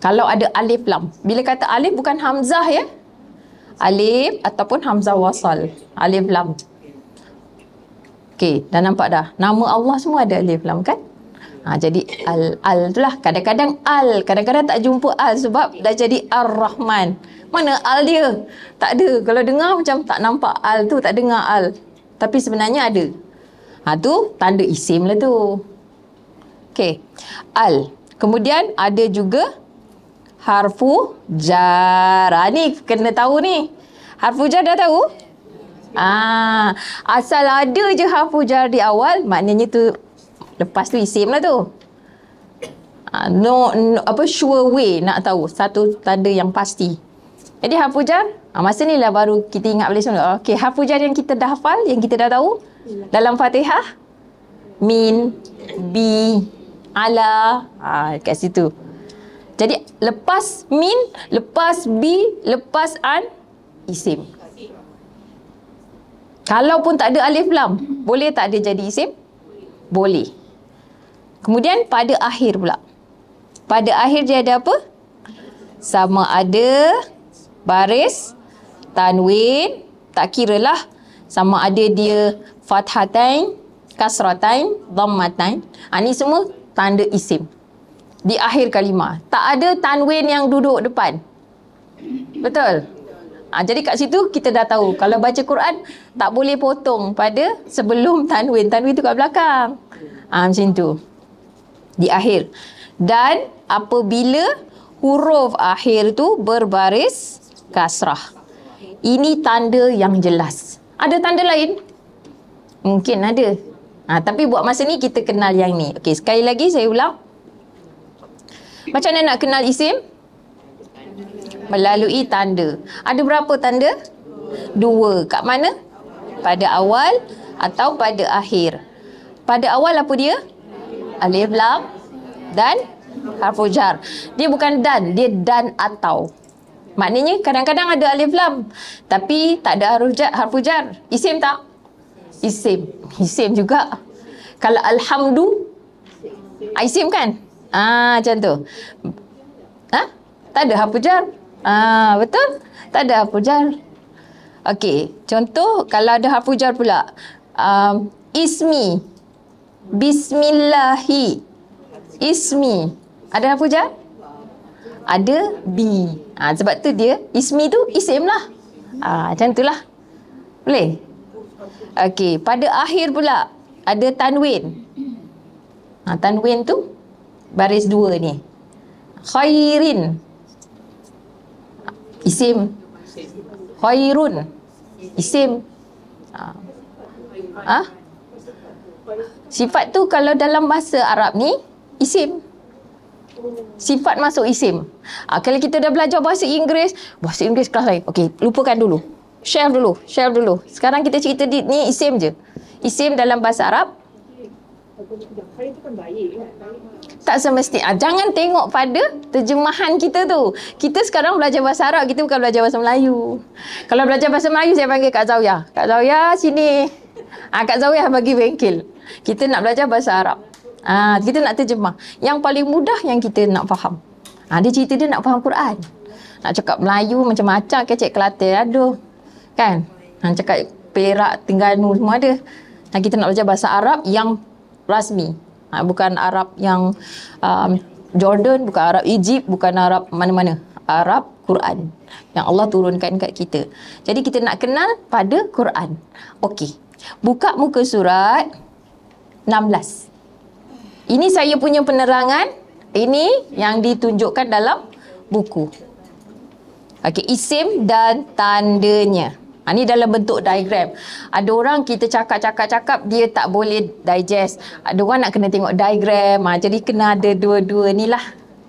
Kalau ada alif lam. Bila kata alif bukan hamzah ya. Alif ataupun hamzah wasal. Alif lam. Okey, dah nampak dah. Nama Allah semua ada alif lam kan? Ha, jadi al-al itulah. Kadang-kadang al. Kadang-kadang tak jumpa al sebab dah jadi ar-Rahman. Mana al dia? Tak ada. Kalau dengar macam tak nampak al tu, tak dengar al. Tapi sebenarnya ada. Ha tu tanda isim lah tu. Okey. Al. Kemudian ada juga harfu jar. Ha, ni kena tahu ni. Harfu jar dah tahu? Ah, ha, asal ada je harfu jar di awal, maknanya tu lepas tu isim lah tu. Ha, no, no, apa sure way nak tahu satu tanda yang pasti. Jadi half hujan, ah, masa ni lah baru kita ingat balik semula. Okey, half yang kita dah hafal, yang kita dah tahu. Dalam fatihah. Min, bi, ala. Ha, kat situ. Jadi lepas min, lepas bi, lepas an, isim. Kalau pun tak ada alif lam, boleh tak ada jadi isim? Boleh. Kemudian pada akhir pula. Pada akhir dia ada apa? Sama ada baris, tanwin, tak kira lah sama ada dia fathatain, kasratain, dhammatain. Ha, ini semua tanda isim. Di akhir kalimah. Tak ada tanwin yang duduk depan. Betul? Ha, jadi kat situ kita dah tahu. Kalau baca Quran, tak boleh potong pada sebelum tanwin. Tanwin tu kat belakang. Ha, macam tu. Di akhir. Dan apabila huruf akhir tu berbaris, kasrah. Ini tanda yang jelas. Ada tanda lain? Mungkin ada. Ha, tapi buat masa ni kita kenal yang ni. Okey, sekali lagi saya ulang. Macam mana nak kenal isim? Melalui tanda. Ada berapa tanda? Dua. Kat mana? Pada awal atau pada akhir. Pada awal apa dia? Alif lam dan harfujar. Dia bukan dan, dia dan atau. Maknanya kadang-kadang ada alif lam tapi tak ada harf jar, harf jar. Isim tak? Isim. Isim juga. Kalau alhamdu ah, Isim kan? Ah, macam tu. Ha? Tak ada harf jar. Ah, betul? Tak ada harf jar. Okey, contoh kalau ada harf jar pula. Um, ismi. Bismillahi. Ismi. Ada harf jar? ada B. Ha, sebab tu dia ismi tu isim lah. Ha, macam tu lah. Boleh? Okey. Pada akhir pula ada tanwin. Ha, tanwin tu baris dua ni. Khairin. Isim. Khairun. Isim. Ha. ha. Sifat tu kalau dalam bahasa Arab ni isim. Sifat masuk isim. Ha, kalau kita dah belajar bahasa Inggeris, bahasa Inggeris kelas lain. Okey, lupakan dulu. Share dulu, share dulu. Sekarang kita cerita di, ni isim je. Isim dalam bahasa Arab. Tak semestinya. Ah, ha, jangan tengok pada terjemahan kita tu. Kita sekarang belajar bahasa Arab, kita bukan belajar bahasa Melayu. Kalau belajar bahasa Melayu, saya panggil Kak Zawiyah. Kak Zawiyah, sini. Ha, Kak Zawiyah bagi bengkel. Kita nak belajar bahasa Arab. Ha, kita nak terjemah. Yang paling mudah yang kita nak faham. Ha, dia cerita dia nak faham Quran. Nak cakap Melayu macam-macam ke kelate, Aduh. Kan? Ha, cakap Perak, Tengganu semua ada. Dan kita nak belajar bahasa Arab yang rasmi. Ha, bukan Arab yang um, Jordan, bukan Arab Egypt, bukan Arab mana-mana. Arab Quran yang Allah turunkan kat kita. Jadi kita nak kenal pada Quran. Okey. Buka muka surat 16. Ini saya punya penerangan. Ini yang ditunjukkan dalam buku. Okey, isim dan tandanya. Ha, ini dalam bentuk diagram. Ada orang kita cakap-cakap-cakap, dia tak boleh digest. Ada orang nak kena tengok diagram. Ha, jadi kena ada dua-dua ni lah.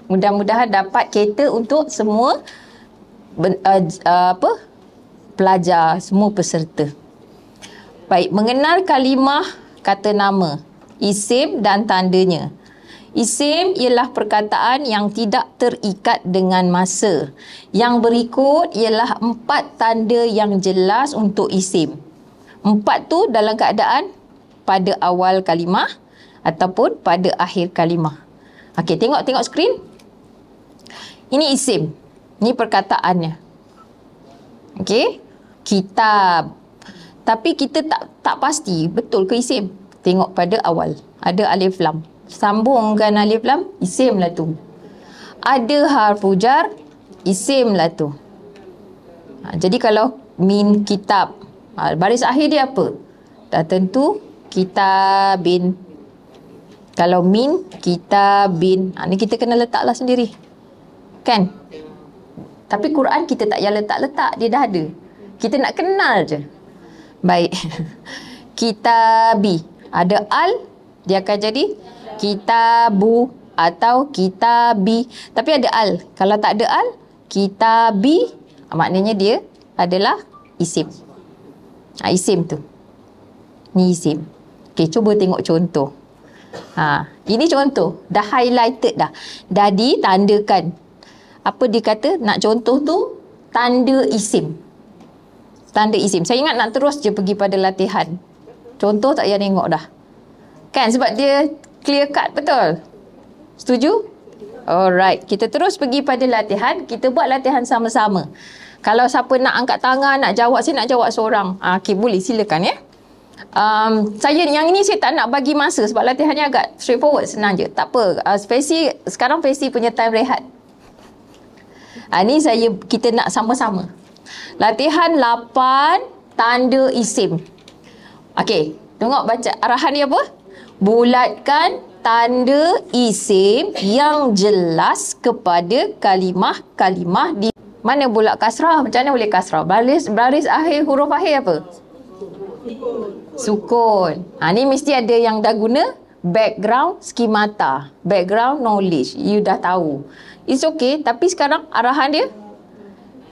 Mudah-mudahan dapat kereta untuk semua ben, uh, uh, apa? pelajar, semua peserta. Baik, mengenal kalimah kata nama isim dan tandanya. Isim ialah perkataan yang tidak terikat dengan masa. Yang berikut ialah empat tanda yang jelas untuk isim. Empat tu dalam keadaan pada awal kalimah ataupun pada akhir kalimah. Okey, tengok tengok skrin. Ini isim. Ini perkataannya. Okey. Kitab. Tapi kita tak tak pasti betul ke isim? tengok pada awal. Ada alif lam. Sambungkan alif lam, isim lah tu. Ada harfu jar, isim lah tu. Ha, jadi kalau min kitab, ha, baris akhir dia apa? Dah tentu bin. Kalau min kitabin, ha, ni kita kena letaklah sendiri. Kan? Tapi Quran kita tak payah letak-letak, dia dah ada. Kita nak kenal je. Baik. [laughs] Kitabi. Ada al, dia akan jadi kitabu atau kitabi. Tapi ada al. Kalau tak ada al, kitabi ah, maknanya dia adalah isim. Ha, isim tu. Ni isim. Okay, cuba tengok contoh. Ha, ini contoh. Dah highlighted dah. Dah ditandakan. Apa dia kata nak contoh tu? Tanda isim. Tanda isim. Saya ingat nak terus je pergi pada latihan. Contoh tak payah tengok dah. Kan sebab dia clear cut betul. Setuju? Alright. Kita terus pergi pada latihan. Kita buat latihan sama-sama. Kalau siapa nak angkat tangan, nak jawab, saya nak jawab seorang. Ah, okay, boleh. Silakan ya. Um, saya yang ini saya tak nak bagi masa sebab latihannya agak straightforward senang je. Tak apa. Uh, Fesi, sekarang Fesi punya time rehat. Ah, ini saya kita nak sama-sama. Latihan 8 tanda isim. Okey, tengok baca arahan dia apa? Bulatkan tanda isim yang jelas kepada kalimah-kalimah di mana bulat kasrah? Macam mana boleh kasrah? Baris, baris akhir huruf akhir apa? Sukun. Ha, ni mesti ada yang dah guna background skimata. Background knowledge. You dah tahu. It's okay. Tapi sekarang arahan dia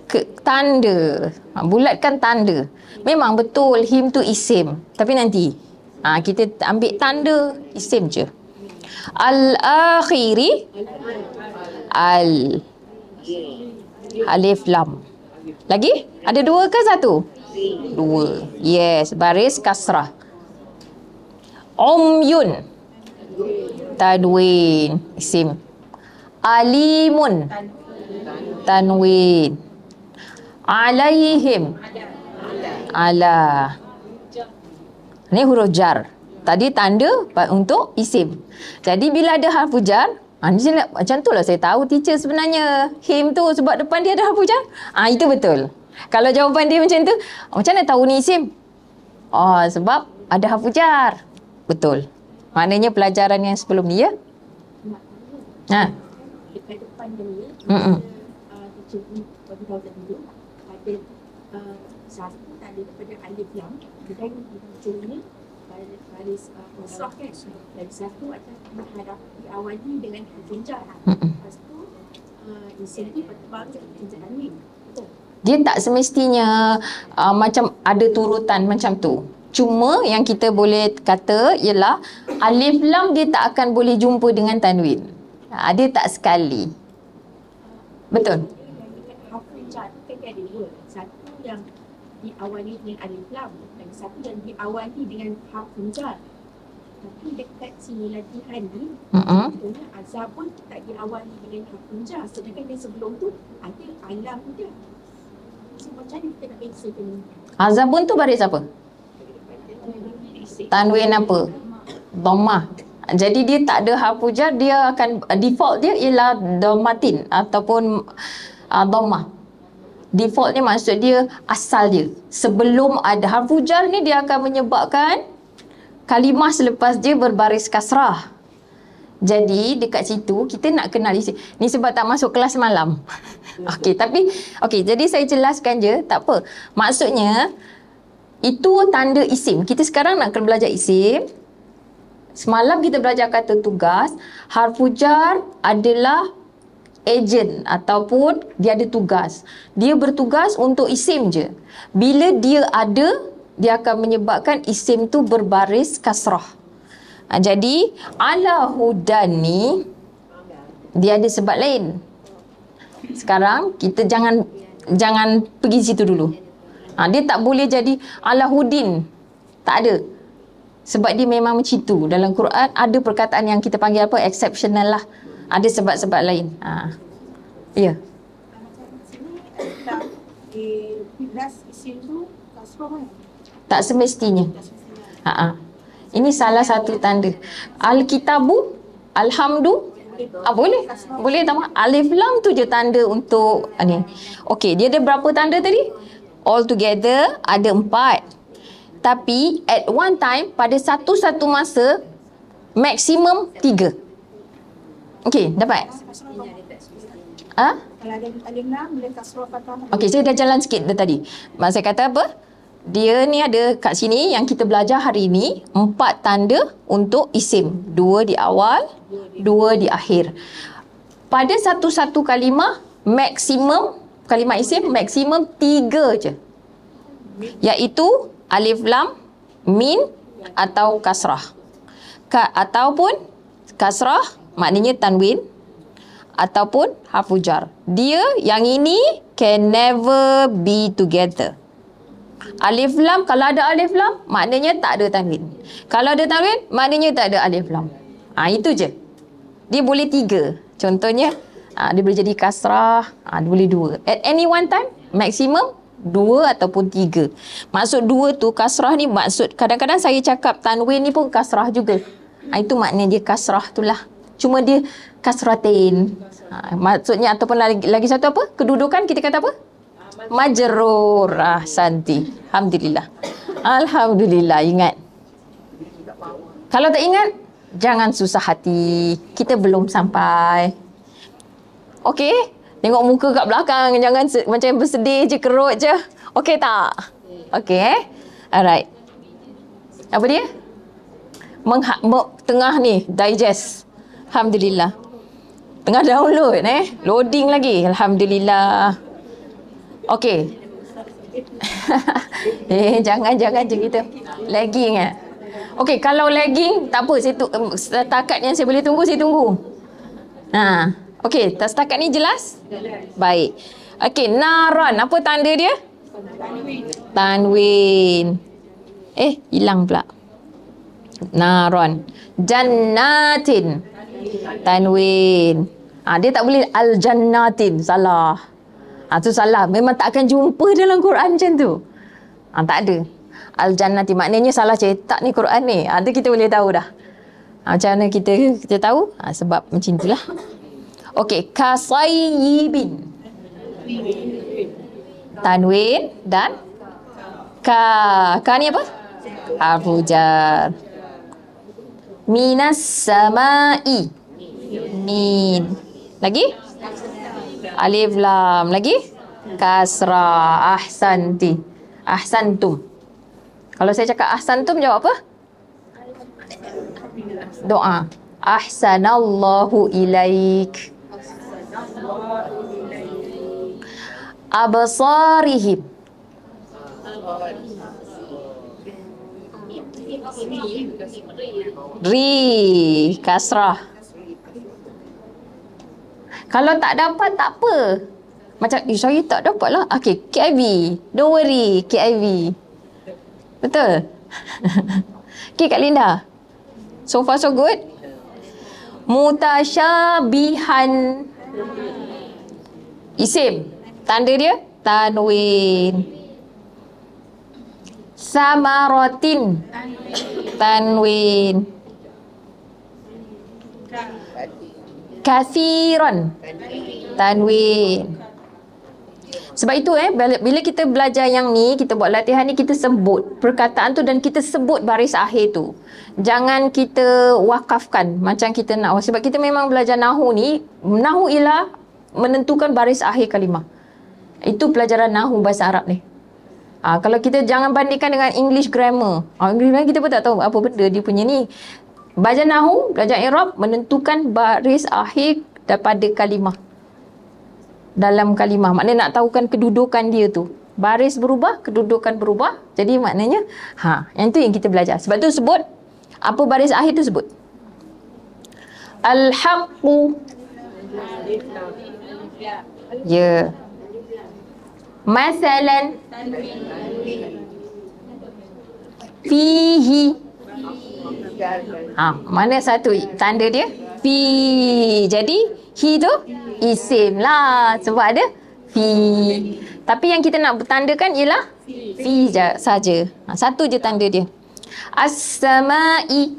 ke, tanda. Ha, bulatkan tanda. Memang betul him tu isim. Tapi nanti ha, kita ambil tanda isim je. Al-akhiri al alif lam. Lagi? Ada dua ke satu? Dua. Yes. Baris kasrah. Umyun. Tadwin. Isim. Alimun. Tanwin. Tanwin alaihim ala Ini huruf jar tadi tanda untuk isim jadi bila ada harfu jar ah, macam, macam tu lah saya tahu teacher sebenarnya him tu sebab depan dia ada harfu jar ah ha, itu betul kalau jawapan dia macam tu oh, macam mana tahu ni isim oh sebab ada harfu jar betul maknanya pelajaran yang sebelum ni ya ha depan dia ni Mm-mm. Uh, teacher bagi tahu tadi dulu alif lam kita kan baris, kosong kan lagi satu macam menghadap diawali dengan hujung jar lah. lepas tu uh, insentif baru jadi hujung jar dia tak semestinya uh, macam ada turutan macam tu. Cuma yang kita boleh kata ialah alif lam dia tak akan boleh jumpa dengan tanwin. Uh, tak sekali. Betul? diawali dengan alif lam lagi satu dan diawali dengan harfun jar tapi dekat sini latihan ni sebetulnya uh-huh. azab pun tak diawali dengan harfun jar sedangkan yang sebelum tu ada alam dia so macam mana kita nak beza ke ni Azabun tu baris apa? Tanwin apa? Dhammah. Jadi dia tak ada hapujar, dia akan default dia ialah domatin ataupun uh, dhammah default ni maksud dia asal dia sebelum ada harfu jar ni dia akan menyebabkan kalimah selepas dia berbaris kasrah jadi dekat situ kita nak kenal isi. Ni sebab tak masuk kelas malam. [laughs] okey, tapi okey, jadi saya jelaskan je, tak apa. Maksudnya itu tanda isim. Kita sekarang nak kena belajar isim. Semalam kita belajar kata tugas, harfujar adalah Agent ataupun dia ada tugas. Dia bertugas untuk isim je. Bila dia ada, dia akan menyebabkan isim tu berbaris kasrah. Ha, jadi, ala hudani, dia ada sebab lain. Sekarang, kita jangan jangan pergi situ dulu. Ha, dia tak boleh jadi ala hudin. Tak ada. Sebab dia memang macam itu. Dalam Quran, ada perkataan yang kita panggil apa? Exceptional lah ada sebab-sebab lain. Ha. Ya. Yeah. Macam sini tak di last tu tak semestinya. Ha ah. Ini salah satu tanda. Alkitabu alhamdu Ah, boleh. Boleh tambah. Alif lam tu je tanda untuk ah, ni. Okey, dia ada berapa tanda tadi? All together ada empat. Tapi at one time pada satu-satu masa maksimum tiga. Okey, dapat. Ha? Okey, saya dah jalan sikit dah tadi. Maksud kata apa? Dia ni ada kat sini yang kita belajar hari ni empat tanda untuk isim. Dua di awal, dua di akhir. Pada satu-satu kalimah, maksimum kalimah isim maksimum tiga je. Yaitu alif lam, min atau kasrah. Ka ataupun kasrah, maknanya tanwin ataupun harf Dia yang ini can never be together. Alif lam kalau ada alif lam maknanya tak ada tanwin. Kalau ada tanwin maknanya tak ada alif lam. Ah ha, itu je. Dia boleh tiga. Contohnya ha, dia boleh jadi kasrah, ha, dia boleh dua. At any one time maksimum dua ataupun tiga. Maksud dua tu kasrah ni maksud kadang-kadang saya cakap tanwin ni pun kasrah juga. Ha, itu maknanya dia kasrah tu lah cuma dia kasratin. Ha, maksudnya ataupun lagi, lagi satu apa? Kedudukan kita kata apa? Majrur. Ah, santi. Alhamdulillah. Alhamdulillah. Ingat. Kalau tak ingat, jangan susah hati. Kita belum sampai. Okey? Tengok muka kat belakang. Jangan macam bersedih je, kerut je. Okey tak? Okey eh? Alright. Apa dia? Mengha- tengah ni, digest. Alhamdulillah. Tengah download eh. Loading lagi. Alhamdulillah. Okay. [laughs] eh, jangan, jangan je kita. Lagging eh. Okay, kalau lagging, tak apa. Saya tu, setakat yang saya boleh tunggu, saya tunggu. Ha. Okay, setakat ni jelas? Baik. Okay, Naran. Apa tanda dia? Tanwin. Eh, hilang pula. Naran. Jannatin. Tanwin. Ha, dia tak boleh al-jannatin. Salah. Ha, tu salah. Memang tak akan jumpa dalam Quran macam tu. Ha, tak ada. Al-jannati. Maknanya salah cetak ni Quran ni. Ada ha, kita boleh tahu dah. Ha, macam mana kita kita tahu? Ha, sebab macam lah. Okey. Kasayibin. Tanwin dan Ka. Ka ni apa? Abu Minas sama'i. Min. Lagi? Alif lam. Lagi? Kasra. Ahsanti. Ahsantum. Kalau saya cakap ahsantum jawab apa? Doa. Ahsanallahu ilaik. Abasarihim. Abasarihim. Ri Kasrah Kalau tak dapat tak apa Macam eh, saya tak dapat lah Okay KIV Don't worry KIV Betul [laughs] Okay Kak Linda So far so good Mutasyabihan Isim Tanda dia Tanwin Samarotin Tanwin Kathiron Tanwin Sebab itu eh bila kita belajar yang ni kita buat latihan ni kita sebut perkataan tu dan kita sebut baris akhir tu Jangan kita wakafkan macam kita nak sebab kita memang belajar Nahu ni Nahu ialah menentukan baris akhir kalimah itu pelajaran Nahu bahasa Arab ni ha, kalau kita jangan bandingkan dengan English grammar. ha, English grammar kita pun tak tahu apa benda dia punya ni. Belajar nahu, belajar i'rab menentukan baris akhir daripada kalimah. Dalam kalimah maknanya nak tahukan kedudukan dia tu. Baris berubah, kedudukan berubah. Jadi maknanya ha, yang tu yang kita belajar. Sebab tu sebut apa baris akhir tu sebut. Alhamdulillah. Ya. Yeah. Masalan Fihi ha, Mana satu tanda dia? Fi Jadi Hi tu Isim lah Sebab ada Fi Tapi yang kita nak bertandakan ialah Fi saja. Ha, satu je tanda dia As-sama'i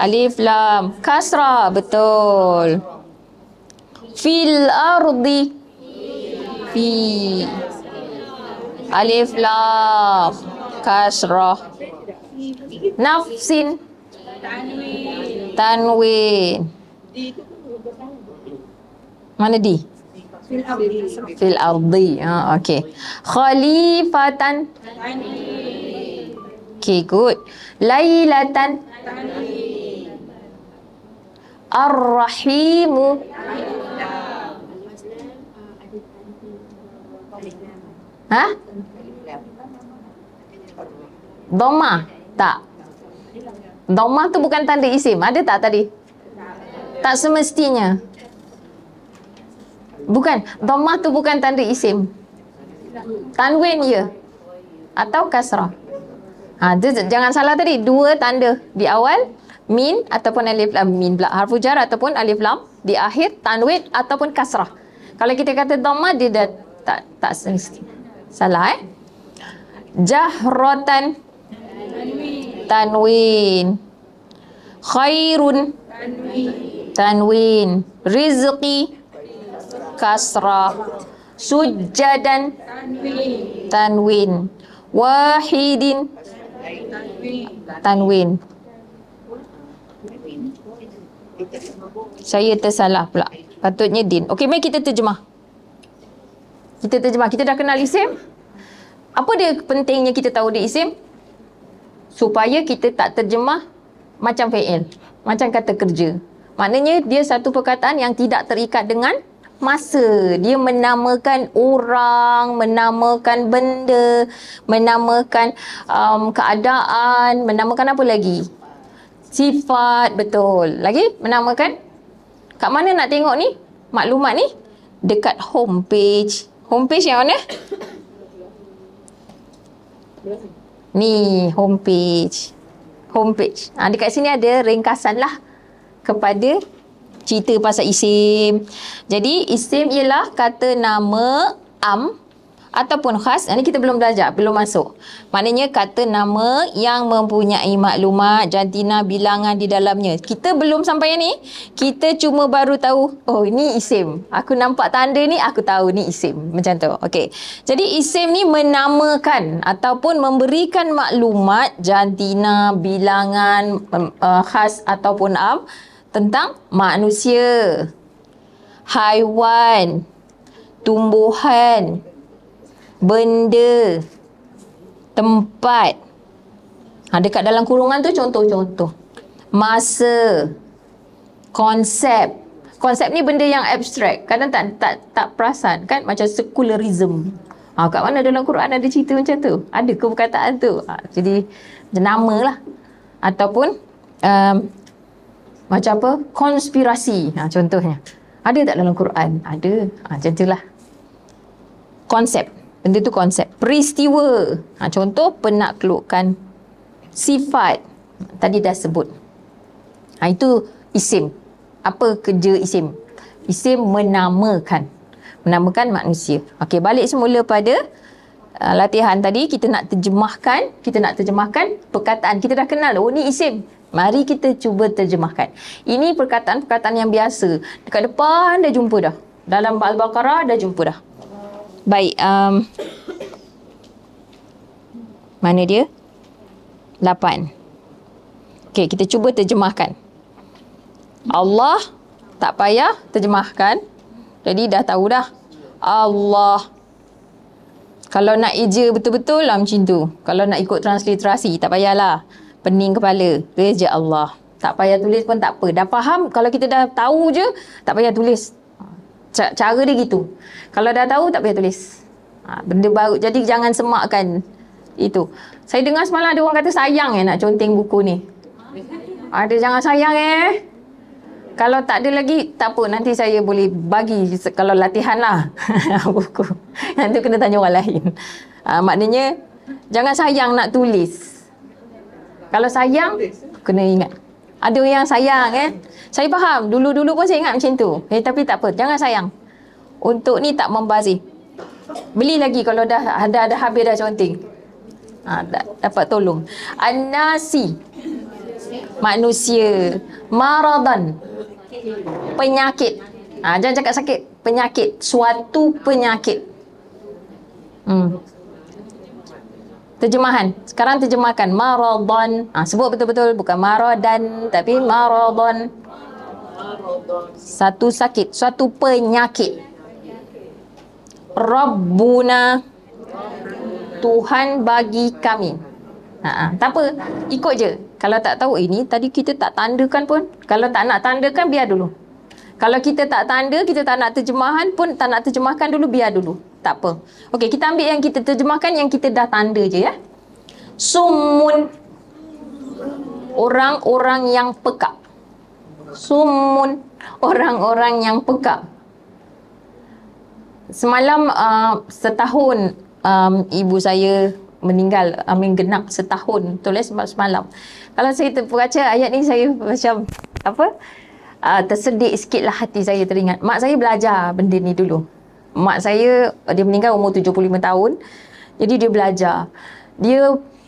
Alif lam Kasra Betul fil ardi fi alif lam kasrah nafsin tanwin mana di fil ardi ha okey khalifatan okey good lailatan arrahimu Tanwin. Ha? Doma tak. Doma tu bukan tanda isim. Ada tak tadi? Tak semestinya. Bukan. Doma tu bukan tanda isim. Tanwin ya. Atau kasrah. Ha, dia, jangan salah tadi. Dua tanda di awal. Min ataupun alif lam. Min pula. Harfu jar ataupun alif lam. Di akhir tanwin ataupun kasrah. Kalau kita kata doma dia dah tak, tak semestinya. Salah eh? Jahrotan. Tanwin. Khairun. Tanwin. Rizqi. Kasra, Sujadan. Tanwin. Wahidin. Tanwin. Saya tersalah pula. Patutnya din. Okey, mari kita terjemah kita terjemah kita dah kenal isim apa dia pentingnya kita tahu dia isim supaya kita tak terjemah macam fi'il macam kata kerja maknanya dia satu perkataan yang tidak terikat dengan masa dia menamakan orang menamakan benda menamakan um, keadaan menamakan apa lagi sifat betul lagi menamakan kat mana nak tengok ni maklumat ni dekat homepage homepage yang mana? ni homepage. Homepage. Ha, ah, dekat sini ada ringkasan lah kepada cerita pasal isim. Jadi isim ialah kata nama am ataupun khas. Ini kita belum belajar, belum masuk. Maknanya kata nama yang mempunyai maklumat, jantina, bilangan di dalamnya. Kita belum sampai ni. Kita cuma baru tahu, oh ini isim. Aku nampak tanda ni, aku tahu ni isim. Macam tu. Okey. Jadi isim ni menamakan ataupun memberikan maklumat, jantina, bilangan uh, khas ataupun am tentang manusia, haiwan, tumbuhan, benda, tempat. Ha, dekat dalam kurungan tu contoh-contoh. Masa, konsep. Konsep ni benda yang abstrak. Kadang tak tak tak perasan kan macam secularism. Ha, kat mana dalam Quran ada cerita macam tu? Ada ke perkataan tu? Ha, jadi jenama lah. Ataupun um, macam apa? Konspirasi ha, contohnya. Ada tak dalam Quran? Ada. Ha, macam tu lah. Konsep. Benda tu konsep. Peristiwa. Ha, contoh penaklukkan sifat. Tadi dah sebut. Ha, itu isim. Apa kerja isim? Isim menamakan. Menamakan manusia. Okey, balik semula pada uh, latihan tadi. Kita nak terjemahkan. Kita nak terjemahkan perkataan. Kita dah kenal. Oh, ni isim. Mari kita cuba terjemahkan. Ini perkataan-perkataan yang biasa. Dekat depan dah jumpa dah. Dalam Al-Baqarah dah jumpa dah. Baik. Um, mana dia? Lapan. Okey, kita cuba terjemahkan. Allah tak payah terjemahkan. Jadi dah tahu dah. Allah. Kalau nak eja betul-betul lah macam tu. Kalau nak ikut transliterasi tak payahlah. Pening kepala. Tulis je Allah. Tak payah tulis pun tak apa. Dah faham? Kalau kita dah tahu je, tak payah tulis cara dia gitu. Kalau dah tahu tak payah tulis. Ha, benda baru. Jadi jangan semakkan itu. Saya dengar semalam ada orang kata sayang eh nak conteng buku ni. Ada jangan sayang eh. Kalau tak ada lagi, tak apa. Nanti saya boleh bagi kalau latihan lah [laughs] buku. Nanti kena tanya orang lain. Ha, maknanya, jangan sayang nak tulis. Kalau sayang, kena ingat ada yang sayang kan. Saya faham. Dulu-dulu pun saya ingat macam tu. Eh, tapi tak apa. Jangan sayang. Untuk ni tak membazir. Beli lagi kalau dah ada ada habis dah conteng. Ha, dapat tolong. Anasi. Manusia. Maradan. Penyakit. Ha, jangan cakap sakit. Penyakit. Suatu penyakit. Hmm terjemahan. Sekarang terjemahkan maradon. Ha, ah, sebut betul-betul bukan maradan tapi maradon. Satu sakit, suatu penyakit. Rabbuna Tuhan bagi kami. Ha, ha. tak apa, ikut je. Kalau tak tahu ini eh, tadi kita tak tandakan pun. Kalau tak nak tandakan biar dulu. Kalau kita tak tanda, kita tak nak terjemahan pun tak nak terjemahkan dulu biar dulu tak apa. Okey, kita ambil yang kita terjemahkan yang kita dah tanda je ya. Sumun orang-orang yang pekak. Sumun orang-orang yang pekak. Semalam uh, setahun um, ibu saya meninggal, amin genap setahun. Tulis ya, sebab semalam. Kalau saya terbaca ayat ni saya macam apa? Uh, tersedik sikitlah hati saya teringat. Mak saya belajar benda ni dulu mak saya dia meninggal umur 75 tahun. Jadi dia belajar. Dia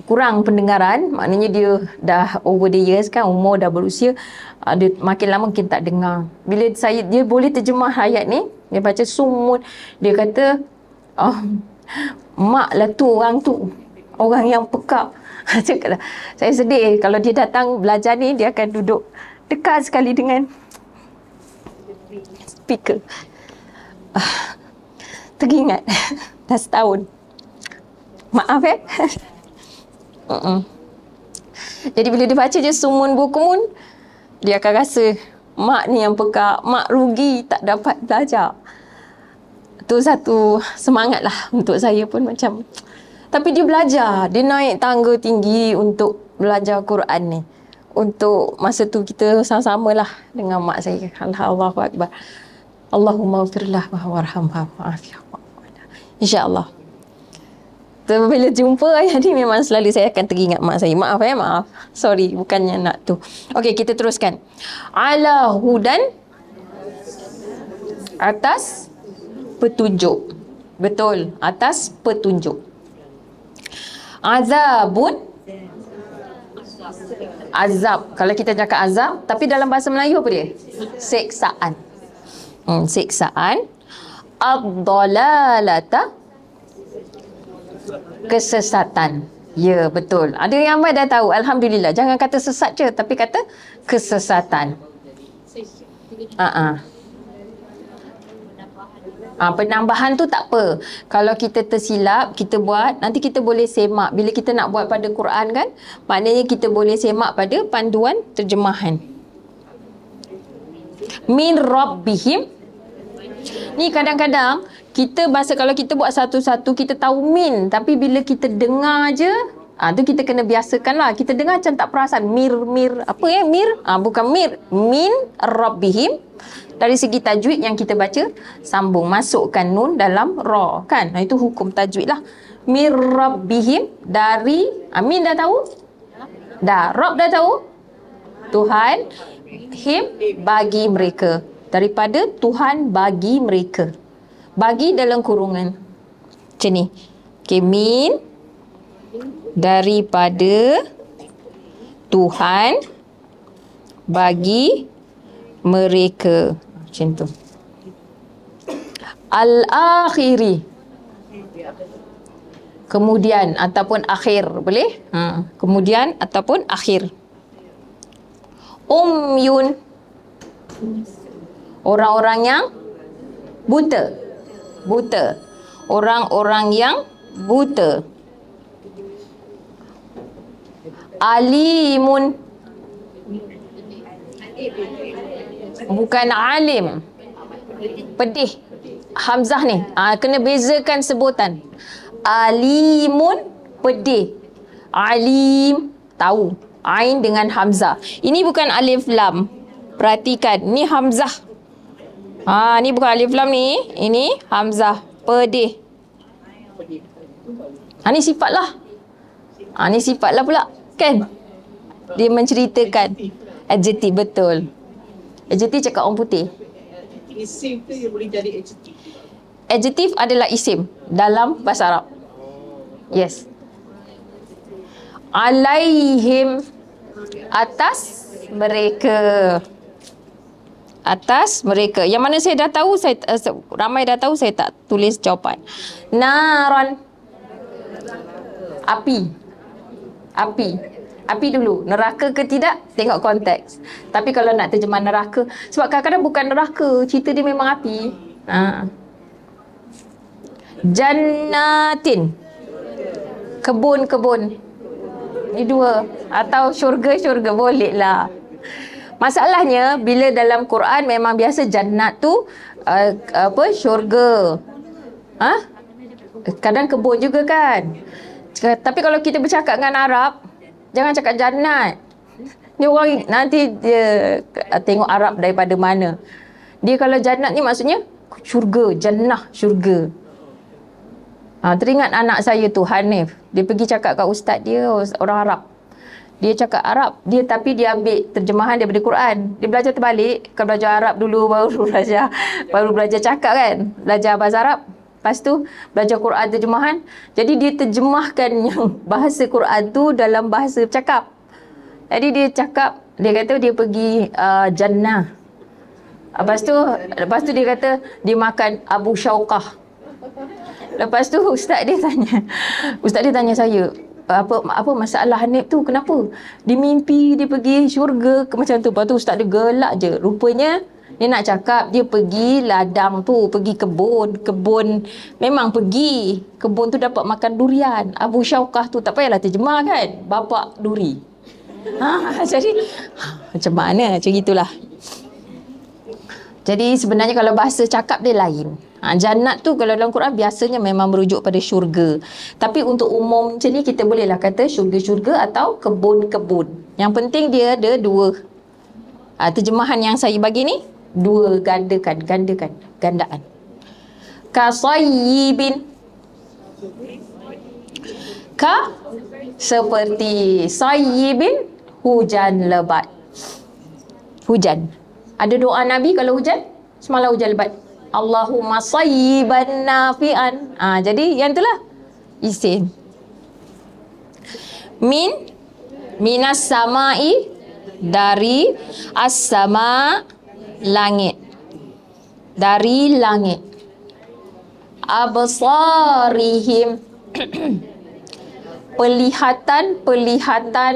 kurang pendengaran, maknanya dia dah over the years kan, umur dah berusia, ah, dia makin lama mungkin tak dengar. Bila saya dia boleh terjemah ayat ni, dia baca sumut dia kata, oh, mak lah tu orang tu, orang yang peka. [laughs] Lah, saya sedih kalau dia datang belajar ni, dia akan duduk dekat sekali dengan speaker. Ah, teringat [laughs] dah setahun. Maaf eh. [laughs] Jadi bila dia baca je sumun bukumun, dia akan rasa mak ni yang pekak, mak rugi tak dapat belajar. tu satu semangat lah untuk saya pun macam. Tapi dia belajar, dia naik tangga tinggi untuk belajar Quran ni. Untuk masa tu kita sama-sama lah dengan mak saya. Alhamdulillah. Alhamdulillah. Allahumma ufirlah wa warhamha wa ya afiyah wa InsyaAllah. Bila jumpa ayah ni memang selalu saya akan teringat mak saya. Maaf ya, maaf. Sorry, bukannya nak tu. Okey, kita teruskan. Ala hudan atas petunjuk. Betul, atas petunjuk. Azabun azab. Kalau kita cakap azab, tapi dalam bahasa Melayu apa dia? Seksaan hmm, siksaan abdalalata kesesatan ya betul ada yang ramai dah tahu alhamdulillah jangan kata sesat je tapi kata kesesatan Ah uh-uh. Ha, penambahan tu tak apa. Kalau kita tersilap, kita buat, nanti kita boleh semak. Bila kita nak buat pada Quran kan, maknanya kita boleh semak pada panduan terjemahan. Min rabbihim Ni kadang-kadang kita bahasa kalau kita buat satu-satu kita tahu min tapi bila kita dengar aje ah tu kita kena biasakan lah. Kita dengar macam tak perasan. Mir, mir. Apa ya? Eh? Mir. Ah ha, bukan mir. Min Rabbihim. Dari segi tajwid yang kita baca, sambung. Masukkan nun dalam ra. Kan? Nah, itu hukum tajwid lah. Mir Rabbihim. Dari. amin ah, dah tahu? Dah. Rabb dah tahu? Tuhan. Him. Bagi mereka daripada Tuhan bagi mereka. Bagi dalam kurungan. Macam ni. Okay, mean daripada Tuhan bagi mereka. Macam tu. Al-akhiri. Kemudian ataupun akhir. Boleh? Hmm. Kemudian ataupun akhir. Umyun. Umyun orang-orang yang buta. Buta. Orang-orang yang buta. Alimun. Bukan alim. Pedih. Hamzah ni. Ha, kena bezakan sebutan. Alimun pedih. Alim. Tahu. Ain dengan Hamzah. Ini bukan alif lam. Perhatikan. Ni Hamzah. Ha ni bukan Alif Lam ni. Ini Hamzah. Pedih. Ha ni sifat lah. Ha ni sifat lah pula. Kan? Dia menceritakan. Adjektif betul. Adjektif cakap orang putih. Isim tu yang boleh jadi adjektif. Adjektif adalah isim dalam bahasa Arab. Yes. Alaihim atas mereka atas mereka. Yang mana saya dah tahu, saya uh, ramai dah tahu, saya tak tulis jawapan. Naron. Api. Api. Api dulu. Neraka ke tidak? Tengok konteks. Tapi kalau nak terjemah neraka, sebab kadang-kadang bukan neraka. Cerita dia memang api. Ha. Jannatin. Kebun-kebun. Ini dua. Atau syurga-syurga. Bolehlah masalahnya bila dalam Quran memang biasa jannat tu uh, apa syurga ah kadang kebun juga kan tapi kalau kita bercakap dengan Arab jangan cakap jannat ni orang nanti dia tengok Arab daripada mana dia kalau jannat ni maksudnya syurga jannah syurga ha, teringat anak saya tu Hanif dia pergi cakap kat ustaz dia orang Arab dia cakap Arab dia tapi dia ambil terjemahan daripada Quran dia belajar terbalik kalau belajar Arab dulu [laughs] baru belajar baru belajar cakap kan belajar bahasa Arab lepas tu belajar Quran terjemahan jadi dia terjemahkan [laughs] yang bahasa Quran tu dalam bahasa cakap jadi dia cakap dia kata dia pergi uh, jannah lepas tu lepas tu dia kata dia makan Abu Syauqah lepas tu ustaz dia tanya [laughs] ustaz dia tanya saya apa apa masalah Hanif tu kenapa dia mimpi dia pergi syurga ke macam tu lepas tu ustaz dia gelak je rupanya dia nak cakap dia pergi ladang tu pergi kebun kebun memang pergi kebun tu dapat makan durian Abu Syaukah tu tak payahlah terjemah kan bapak duri ha, [laughs] jadi ha, macam mana macam itulah jadi sebenarnya kalau bahasa cakap dia lain. Ha, jannat tu kalau dalam Quran biasanya memang merujuk pada syurga. Tapi untuk umum macam ni kita bolehlah kata syurga-syurga atau kebun-kebun. Yang penting dia ada dua. Ha, terjemahan yang saya bagi ni dua gandakan, gandakan, gandaan. Kasayyibin. Ka seperti sayyibin hujan lebat. Hujan. Ada doa Nabi kalau hujan? Semalam hujan lebat. Allahumma sayyiban nafi'an. Ah ha, jadi yang itulah isim. Min minas sama'i dari as-sama langit. Dari langit. Absarihim [clears throat] Pelihatan-pelihatan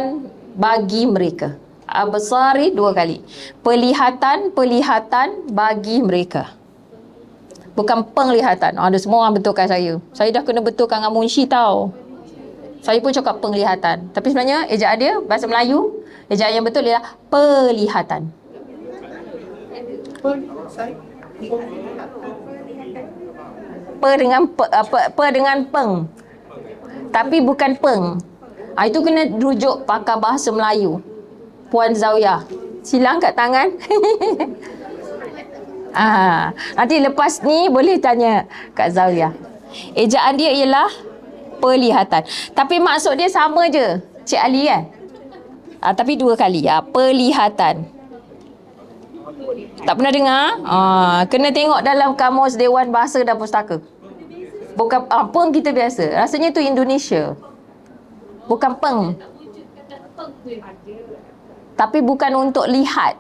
bagi mereka absari uh, dua kali. Pelihatan-pelihatan bagi mereka. Bukan penglihatan. Ah, ada semua orang betulkan saya. Saya dah kena betulkan dengan munshi tau. Saya pun cakap penglihatan. Tapi sebenarnya ejaan dia bahasa Melayu, ejaan yang betul ialah pelihatan. Per dengan pe, apa uh, per dengan peng. Tapi bukan peng. Ha, itu kena rujuk pakar bahasa Melayu. Puan Zawiya. Silang kat tangan. [laughs] ah, nanti lepas ni boleh tanya Kak Zawiya. Ejaan dia ialah perlihatan. Tapi maksud dia sama je. Cik Ali kan? Ah, tapi dua kali. Ah, perlihatan. Tak pernah dengar? Ah, kena tengok dalam kamus Dewan Bahasa dan Pustaka. Bukan ah, peng kita biasa. Rasanya tu Indonesia. Bukan peng tapi bukan untuk lihat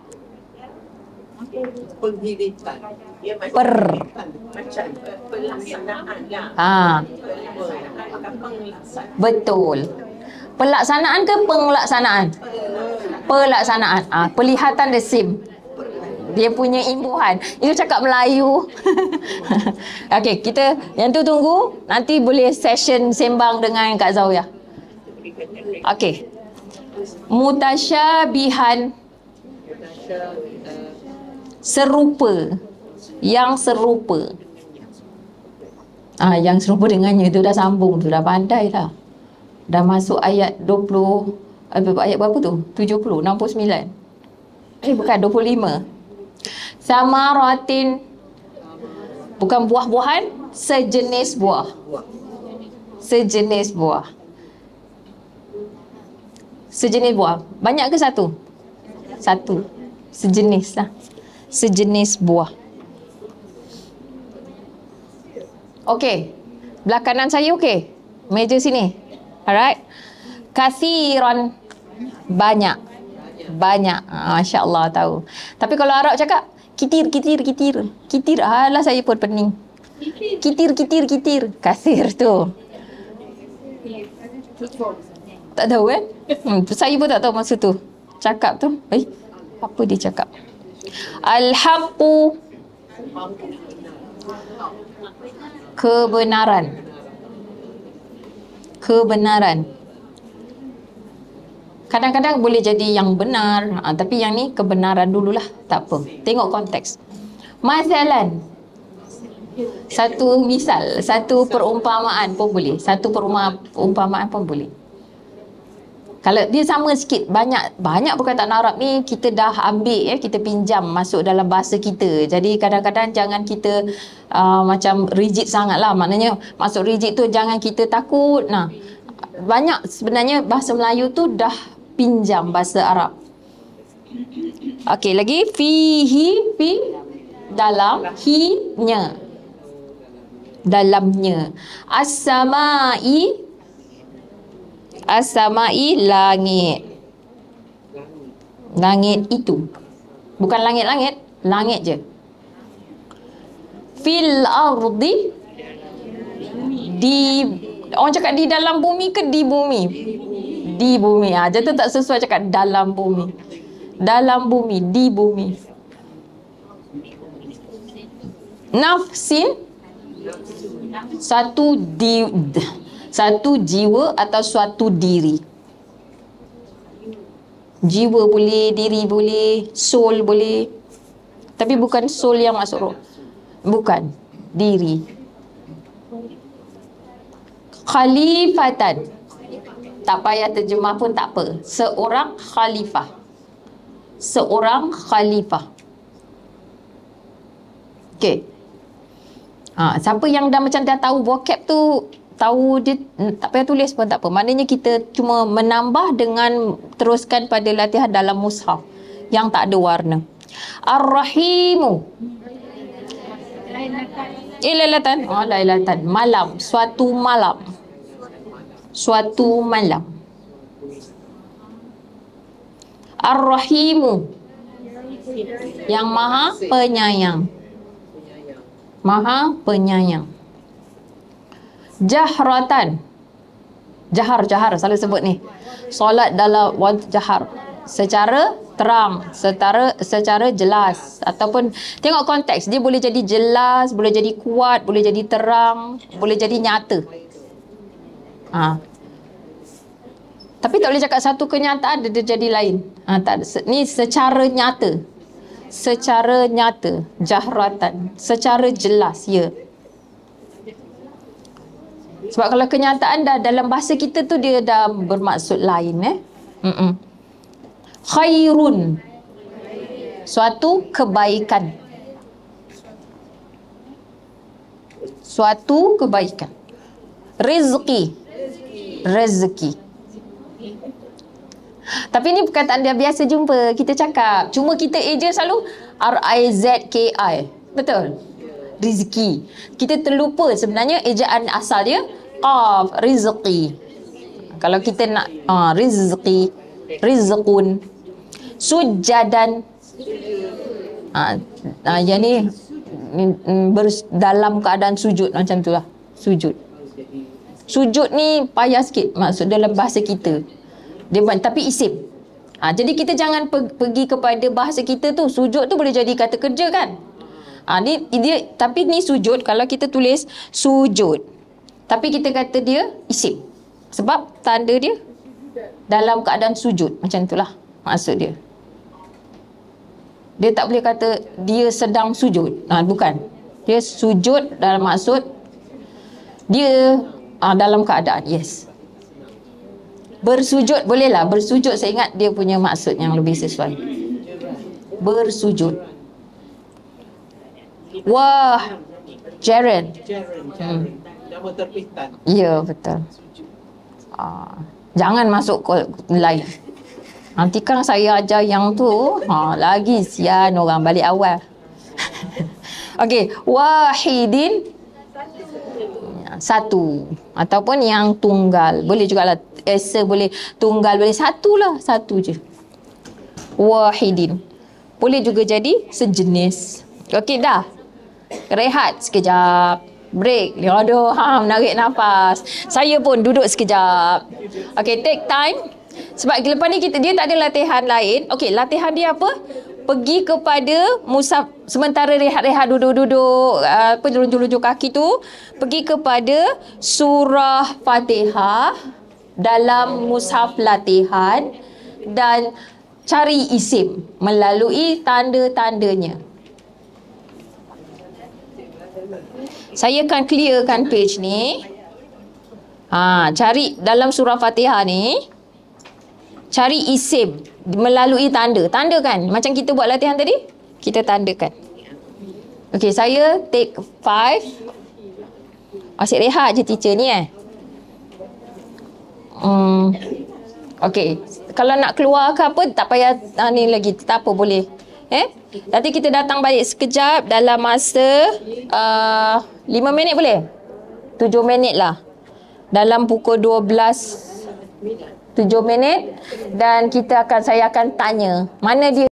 per lah. ha. betul pelaksanaan ke pengelaksanaan pelaksanaan ah ha. pelihatan the same dia punya imbuhan. Itu cakap Melayu. [laughs] Okey, kita yang tu tunggu. Nanti boleh session sembang dengan Kak Zawiyah. Okey mutasyabihan serupa yang serupa ah yang serupa dengannya itu dah sambung tu dah pandai lah dah masuk ayat 20 eh, ayat berapa tu 70 69 eh bukan 25 sama rotin bukan buah-buahan sejenis buah sejenis buah Sejenis buah. Banyak ke satu? Satu. Sejenis lah. Sejenis buah. Okey. Belakangan saya okey? Meja sini. Alright. Kathiran. Banyak. Banyak. Ah, Masya Allah tahu. Tapi kalau Arab cakap, kitir, kitir, kitir. Kitir. Alah saya pun pening. Kitir, kitir, kitir. Kasir tu. Tak tahu kan? Hmm, saya pun tak tahu masa tu. Cakap tu. Eh, apa dia cakap? Al-Haqqu Kebenaran Kebenaran Kadang-kadang boleh jadi yang benar ha, Tapi yang ni kebenaran dululah Tak apa, tengok konteks Masalan Satu misal, satu perumpamaan pun boleh Satu perumpamaan pun boleh kalau dia sama sikit banyak banyak perkataan Arab ni kita dah ambil ya kita pinjam masuk dalam bahasa kita jadi kadang-kadang jangan kita uh, macam rigid lah maknanya masuk rigid tu jangan kita takut nah banyak sebenarnya bahasa Melayu tu dah pinjam bahasa Arab okey lagi fihi fi dalam hinya dalamnya as As-samai langit. Langit itu. Bukan langit-langit, langit je. Fil ardi di orang cakap di dalam bumi ke di bumi? Di bumi. Ah, ha, tu tak sesuai cakap dalam bumi. Dalam bumi, di bumi. Nafsin satu di satu jiwa atau suatu diri. Jiwa boleh, diri boleh, soul boleh. Tapi bukan soul yang masuk roh. Bukan. Diri. Khalifatan. Tak payah terjemah pun tak apa. Seorang khalifah. Seorang khalifah. Okay. Ha, siapa yang dah macam dah tahu vocab tu tahu je mm, tak payah tulis pun tak apa. Maknanya kita cuma menambah dengan teruskan pada latihan dalam mushaf yang tak ada warna. Ar-Rahimu. Ilalatan. Oh, ah, lailatan. Malam. Suatu malam. Suatu malam. Ar-Rahimu. Yang maha penyayang. Maha penyayang jahratan. Jahar, jahar, salah sebut ni. Solat dalam jahar. Secara terang, setara, secara jelas. Ataupun tengok konteks, dia boleh jadi jelas, boleh jadi kuat, boleh jadi terang, boleh jadi nyata. Ha. Tapi tak boleh cakap satu kenyataan, dia, dia jadi lain. Ha, tak, se, ni secara nyata. Secara nyata, jahratan. Secara jelas, ya. Yeah. Sebab kalau kenyataan dah dalam bahasa kita tu dia dah bermaksud lain eh. Mm-mm. Khairun. Suatu kebaikan. Suatu kebaikan. Rizki. Rizki. Tapi ni perkataan dia biasa jumpa. Kita cakap. Cuma kita aja selalu R-I-Z-K-I. Betul? Rizki. Kita terlupa sebenarnya ejaan asal dia qaf rizqi kalau kita nak uh, rizqi rizqun sujadan ah uh, uh, yang ni ber, dalam keadaan sujud macam tu lah sujud sujud ni payah sikit maksud dalam bahasa kita dia tapi isim Ha, jadi kita jangan pe- pergi kepada bahasa kita tu. Sujud tu boleh jadi kata kerja kan? Ha, ni, dia, tapi ni sujud. Kalau kita tulis sujud. Tapi kita kata dia isim. Sebab tanda dia dalam keadaan sujud. Macam itulah maksud dia. Dia tak boleh kata dia sedang sujud. Nah, ha, bukan. Dia sujud dalam maksud dia uh, dalam keadaan. Yes. Bersujud bolehlah. Bersujud saya ingat dia punya maksud yang lebih sesuai. Bersujud. Wah. Jaren. Jaren. Hmm nama terbitan. Ya, betul. Ah, jangan masuk live. Nanti kan saya ajar yang tu. Ha, lagi sian orang balik awal. [laughs] Okey. Wahidin. Satu. Ataupun yang tunggal. Boleh juga lah. Esa boleh tunggal. Boleh satu lah. Satu je. Wahidin. Boleh juga jadi sejenis. Okey dah. Rehat sekejap break. Aduh, ha, menarik nafas. Saya pun duduk sekejap. Okay, take time. Sebab lepas ni kita, dia tak ada latihan lain. Okay, latihan dia apa? Pergi kepada musaf, sementara rehat-rehat duduk-duduk, apa, lunjuk-lunjuk kaki tu. Pergi kepada surah fatihah dalam mushaf latihan dan cari isim melalui tanda-tandanya. Saya akan clearkan page ni. Ha, cari dalam surah Fatihah ni. Cari isim melalui tanda. Tanda kan? Macam kita buat latihan tadi. Kita tandakan. Okay, saya take five. Asyik rehat je teacher ni eh. Hmm. Okay, kalau nak keluar ke apa, tak payah ah, ni lagi. Tak apa, boleh. Eh? Nanti kita datang balik sekejap dalam masa uh, lima uh, minit boleh? Tujuh minit lah. Dalam pukul dua belas tujuh minit dan kita akan saya akan tanya mana dia